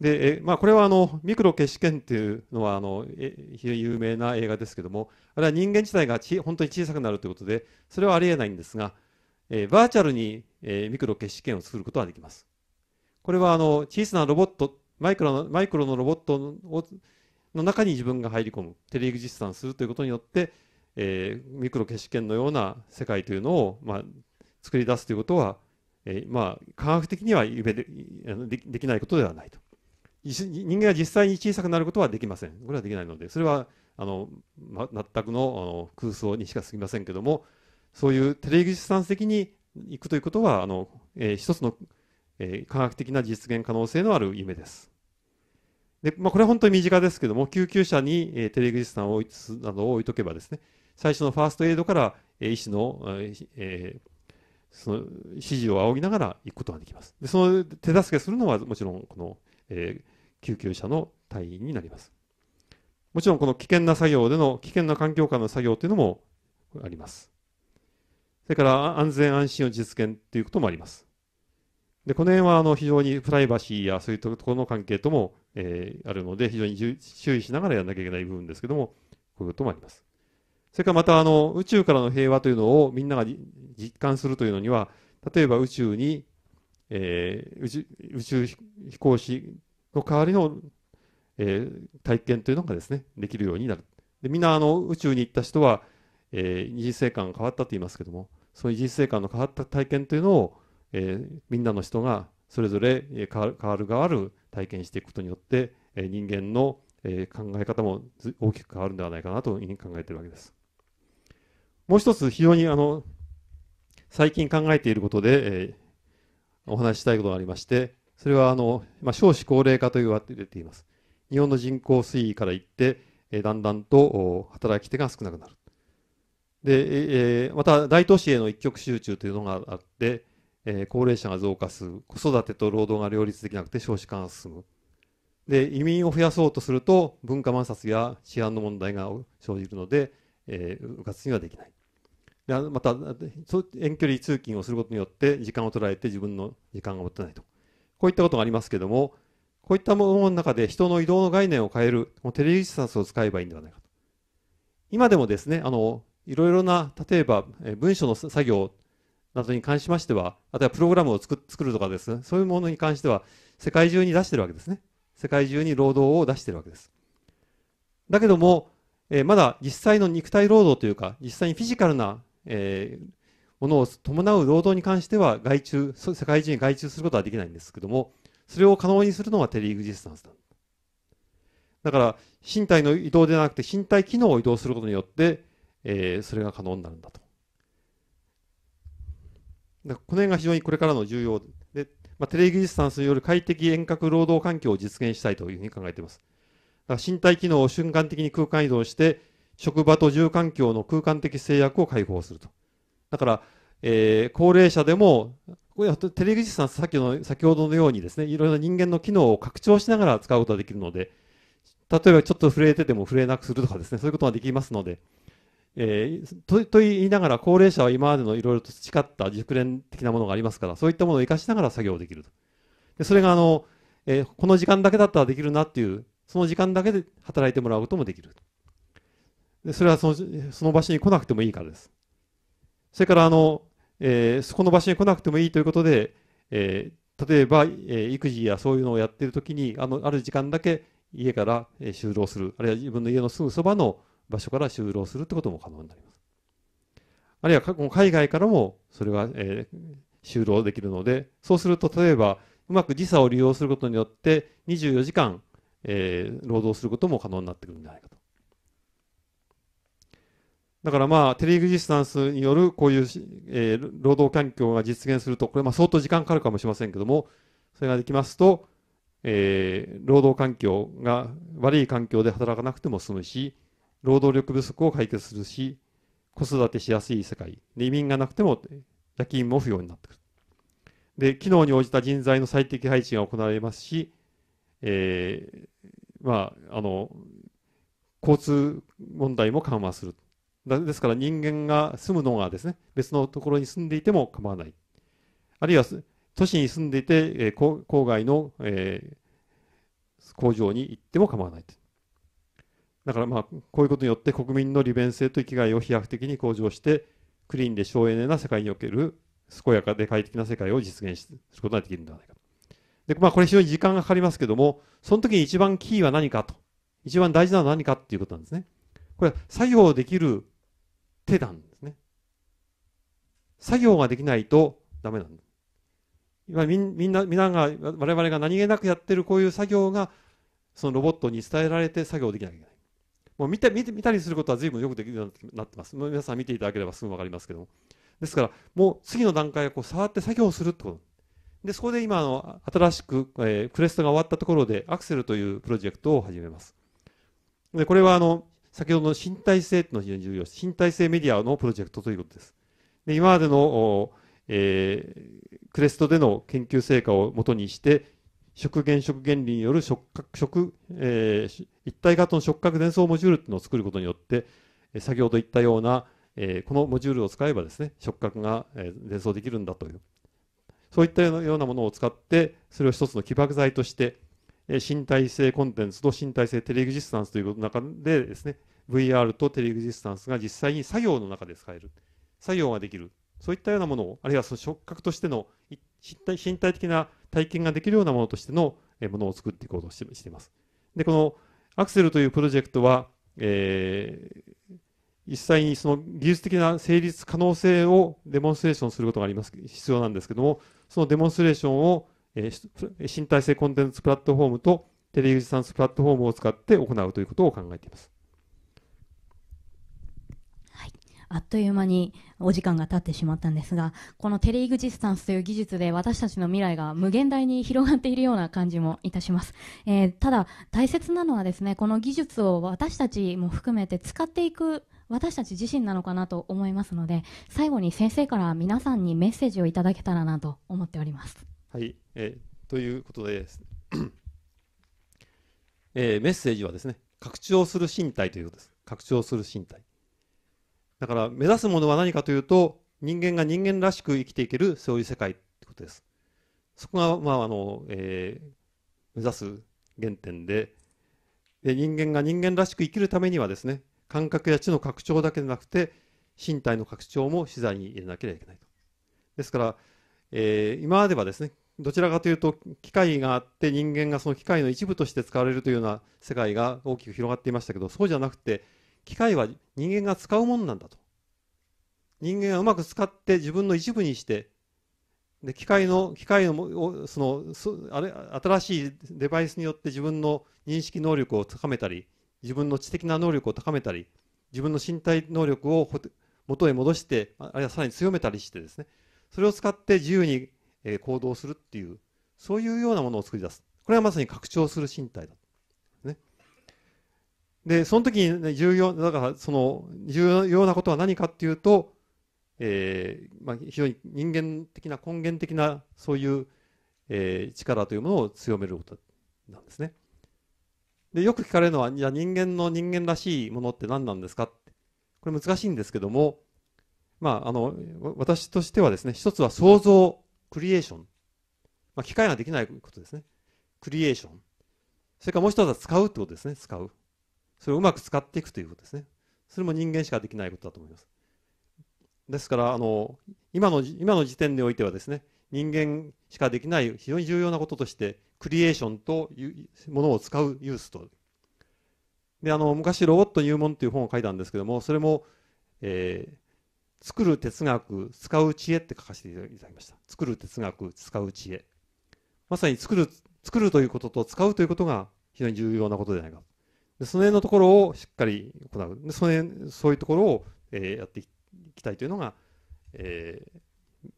で、えまあ、これはあのミクロ決死っというのはあのえ非常に有名な映画ですけどもあれは人間自体がち本当に小さくなるということでそれはありえないんですが、えー、バーチャルに、えー、ミクロ決死剣を作ることはできます。これはあの小さなロボットマイクロのマイクロのロボットをの中に自分が入り込むテレエグジスタンスするということによって、えー、ミクロ決死剣のような世界というのを、まあ、作り出すということは、えー、まあ科学的には夢ででできないことではないと人間が実際に小さくなることはできませんこれはできないのでそれはあの、ま、全くのあの空想にしか過ぎませんけどもそういうテレギスタンス的にいくということはあの、えー、一つの、えー、科学的な実現可能性のある夢です。でまあ、これは本当に身近ですけども救急車に、えー、テレグジスタンを置いなどを置いとけばですね最初のファーストエイドから、えー、医師の、えー、その指示を仰ぎながら行くことができます。でその手助けするのはもちろんこの、えー、救急車の隊員になります。もちろんこの危険な作業での危険な環境下の作業というのもあります。それから安全安心を実現ということもあります。でこの辺はあの非常にプライバシーやそういうところの関係とも、えー、あるので非常に注意しながらやらなきゃいけない部分ですけどもこういうこともあります。それからまたあの宇宙からの平和というのをみんなが実感するというのには例えば宇宙に、えー、宇宙飛行士の代わりの、えー、体験というのがですねできるようになるでみんなあの宇宙に行った人は、えー、二次性感が変わったと言いますけどもその二次性感の変わった体験というのを、えー、みんなの人がそれぞれ変わる変わる体験していくことによって、えー、人間の、考え方も大きく変わるのではないかなというふうに考えているわけです。もう一つ非常にあの最近考えていることで、えー、お話ししたいことがありましてそれはあの、まあ、少子高齢化と言われています日本の人口推移からいって、えー、だんだんと働き手が少なくなるで、えー、また大都市への一極集中というのがあって、えー、高齢者が増加する子育てと労働が両立できなくて少子化が進むで移民を増やそうとすると文化摩擦や治安の問題が生じるのでえー、うかつにはできない。でまた遠距離通勤をすることによって時間をらえて自分の時間が持ってないとこういったことがありますけどもこういったものの中で人の移動の概念を変えるこのテレディスタンスを使えばいいんではないかと今でもですねあのいろいろな例えば文書の作業などに関しましてはあとはプログラムを作るとかですねそういうものに関しては世界中に出してるわけですね世界中に労働を出してるわけですだけどもえー、まだ実際の肉体労働というか、実際にフィジカルな、えー、ものを伴う労働に関しては外注、世界中に外注することはできないんですけども、それを可能にするのはテレイグジスタンスだ。だから、身体の移動ではなくて、身体機能を移動することによって、えー、それが可能になるんだと。だこの辺が非常にこれからの重要で、まあ、テレイグジスタンスによる快適遠隔労働環境を実現したいというふうに考えています。身体機能を瞬間的に空間移動して、職場と住環境の空間的制約を解放すると。だから、えー、高齢者でも、テレビジさんさっきの、先ほどのようにですね、いろいろな人間の機能を拡張しながら使うことができるので、例えばちょっと震えてても震えなくするとかですね、そういうことができますので、えー、とと言いながら高齢者は今までのいろいろと培った熟練的なものがありますからそういったものを生かしながら作業できるとでそれがあの、えー、この時間だけだったらできるなっていうその時間だけで働いてもらうこともできる。でそれはそのその場所に来なくてもいいからです。それからあの、えー、そこの場所に来なくてもいいということで、えー、例えば、えー、育児やそういうのをやっているときにあのある時間だけ家からえ就労するあるいは自分の家のすぐそばの場所から就労するということも可能になります。あるいは海外からもそれは、えー、就労できるのでそうすると例えばうまく時差を利用することによって24時間えー、労働することも可能になってくるんじゃないかと。だからまあテレエグジスタンスによるこういう、えー、労働環境が実現するとこれまあ相当時間かかるかもしれませんけどもそれができますと、えー、労働環境が悪い環境で働かなくても済むし労働力不足を解決するし子育てしやすい世界移民がなくても夜勤も不要になってくるで機能に応じた人材の最適配置が行われますしえー、まあ、あの交通問題も緩和するですから人間が住むのがですね別のところに住んでいても構わないあるいは都市に住んでいて、えー、郊外の、えー、工場に行っても構わないだからまあこういうことによって国民の利便性と生きがいを飛躍的に向上してクリーンで省エネな世界における健やかで快適な世界を実現することができるんではないかで、まあ、これ非常に時間がかかりますけども、その時に一番キーは何かと、一番大事なのは何かっていうことなんですね。これは作業できる手段ですね。作業ができないとダメなんです。今みんな、皆が、我々が何気なくやってるこういう作業が、そのロボットに伝えられて作業できなきゃいけない。もう見て見て見たりすることは随分よくできるようになってます。皆さん見ていただければすぐわかりますけども。ですから、もう次の段階はこう触って作業するってこと。で、そこで今、あの、新しく、えー、クレストが終わったところで、アクセルというプロジェクトを始めます。で、これは、あの、先ほどの身体性というのが非常に重要です。身体性メディアのプロジェクトということです。で、今までの、えー、クレストでの研究成果をもとにして、食原食原理による触覚、触、えー、一体型の触覚伝送モジュールというのを作ることによって、先ほど言ったような、えー、このモジュールを使えばですね、触覚が、え伝送できるんだという。そういったようなものを使ってそれを一つの起爆剤として身体性コンテンツと身体性テレグジスタンスという中でですね VR とテレグジスタンスが実際に作業の中で使える作業ができるそういったようなものをあるいはその触覚としての身体身体的な体験ができるようなものとしてのものを作っていこうとしています。でこのアクセルというプロジェクトは、えー、実際にその技術的な成立可能性をデモンストレーションすることがあります必要なんですけどもそのデモンストレーションを、えー、新体制コンテンツプラットフォームとテレエグジスタンスプラットフォームを使って行うということを考えています。あっという間にお時間が経ってしまったんですが、このテレエグジスタンスという技術で私たちの未来が無限大に広がっているような感じもいたします。えー、ただ、大切なのはですね、この技術を私たちも含めて使っていく私たち自身なのかなと思いますので最後に先生から皆さんにメッセージをいただけたらなと思っております。はい、えー、ということで えー、メッセージはですね拡張する身体ということです拡張する身体だから目指すものは何かというと人間が人間らしく生きていけるそういう世界ということですそこが、まああのえー、目指す原点でで人間が人間らしく生きるためにはですね感覚や知の拡張だけでなくて身体の拡張も資材に入れなければいけないと。ですから、えー、今まではですねどちらかというと機械があって人間がその機械の一部として使われるというような世界が大きく広がっていましたけどそうじゃなくて機械は人間が使うものなんだと人間がうまく使って自分の一部にしてで機械の機械のそのあれ新しいデバイスによって自分の認識能力を高めたり自分の知的な能力を高めたり自分の身体能力を元へ戻してあるいはさらに強めたりしてですねそれを使って自由に行動するっていうそういうようなものを作り出すこれはまさに拡張する身体だねでその時に、ね、重要だからその重要なことは何かっていうと、えーまあ、非常に人間的な根源的なそういう、えー、力というものを強めることなんですね。でよく聞かれるのはじゃあ人間の人間らしいものって何なんですかってこれ難しいんですけどもまああの私としてはですね一つは創造クリエーション、まあ、機械ができないことですねクリエーションそれからもう一つは使うってことですね使うそれをうまく使っていくということですねそれも人間しかできないことだと思いますですからあの今の今の時点においてはですね人間しかできない非常に重要なこととしてクリエーションというものを使うユースとであの昔「ロボット入門」という本を書いたんですけどもそれも、えー、作る哲学使う知恵って書かせていただきました作る哲学使う知恵まさに作る作るということと使うということが非常に重要なことじゃないかでその辺のところをしっかり行うでその辺そういうところを、えー、やっていきたいというのが、えー、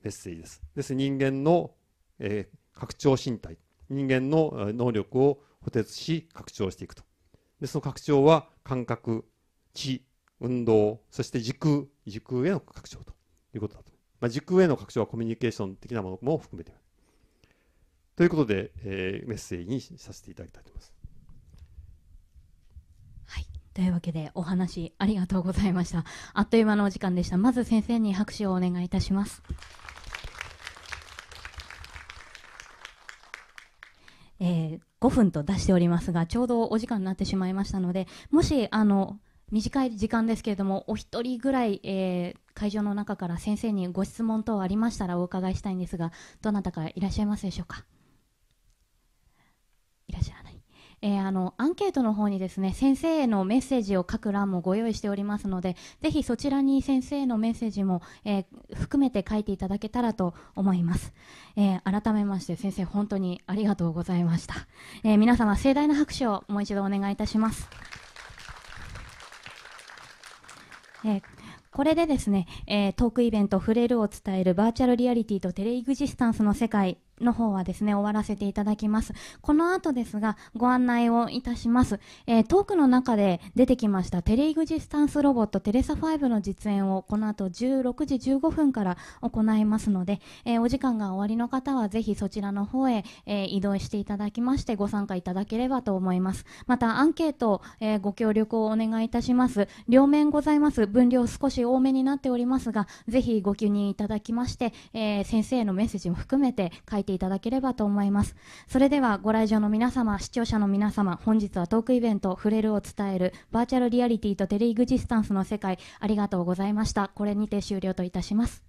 メッセージですです人間の、えー、拡張身体人間の能力を補填し拡張していくとでその拡張は感覚知運動そして時空時空への拡張ということだと、まあ、時空への拡張はコミュニケーション的なものも含めてということで、えー、メッセージにさせていただきたいと思います。というわけでお話ありがとうございましたあっという間のお時間でしたまず先生に拍手をお願いいたしますえー、5分と出しておりますが、ちょうどお時間になってしまいましたので、もし、あの、短い時間ですけれども、お一人ぐらい、えー、会場の中から先生にご質問等ありましたらお伺いしたいんですが、どなたかいらっしゃいますでしょうか。いらっしゃらない。えー、あのアンケートの方にですね先生へのメッセージを書く欄もご用意しておりますのでぜひそちらに先生へのメッセージも、えー、含めて書いていただけたらと思います、えー、改めまして先生本当にありがとうございました、え皆様盛大な拍手をもう一度お願いいたします、えこれでですね、えー、トークイベント「触れる」を伝えるバーチャルリアリティとテレエグジスタンスの世界の方はですね、終わらせていただきます。この後ですが、ご案内をいたします。えー、トークの中で出てきましたテレイグジスタンスロボットテレサ5の実演をこの後16時15分から行いますので、えー、お時間が終わりの方はぜひそちらの方へ、えー、移動していただきましてご参加いただければと思います。またアンケート、えご協力をお願いいたします。両面ございます。分量少し多めになっておりますが、ぜひご記入いただきまして、え先生のメッセージも含めて回答ていただければと思います。それではご来場の皆様、視聴者の皆様、本日はトークイベント、触れるを伝える、バーチャルリアリティとテレイグジスタンスの世界、ありがとうございました。これにて終了といたします。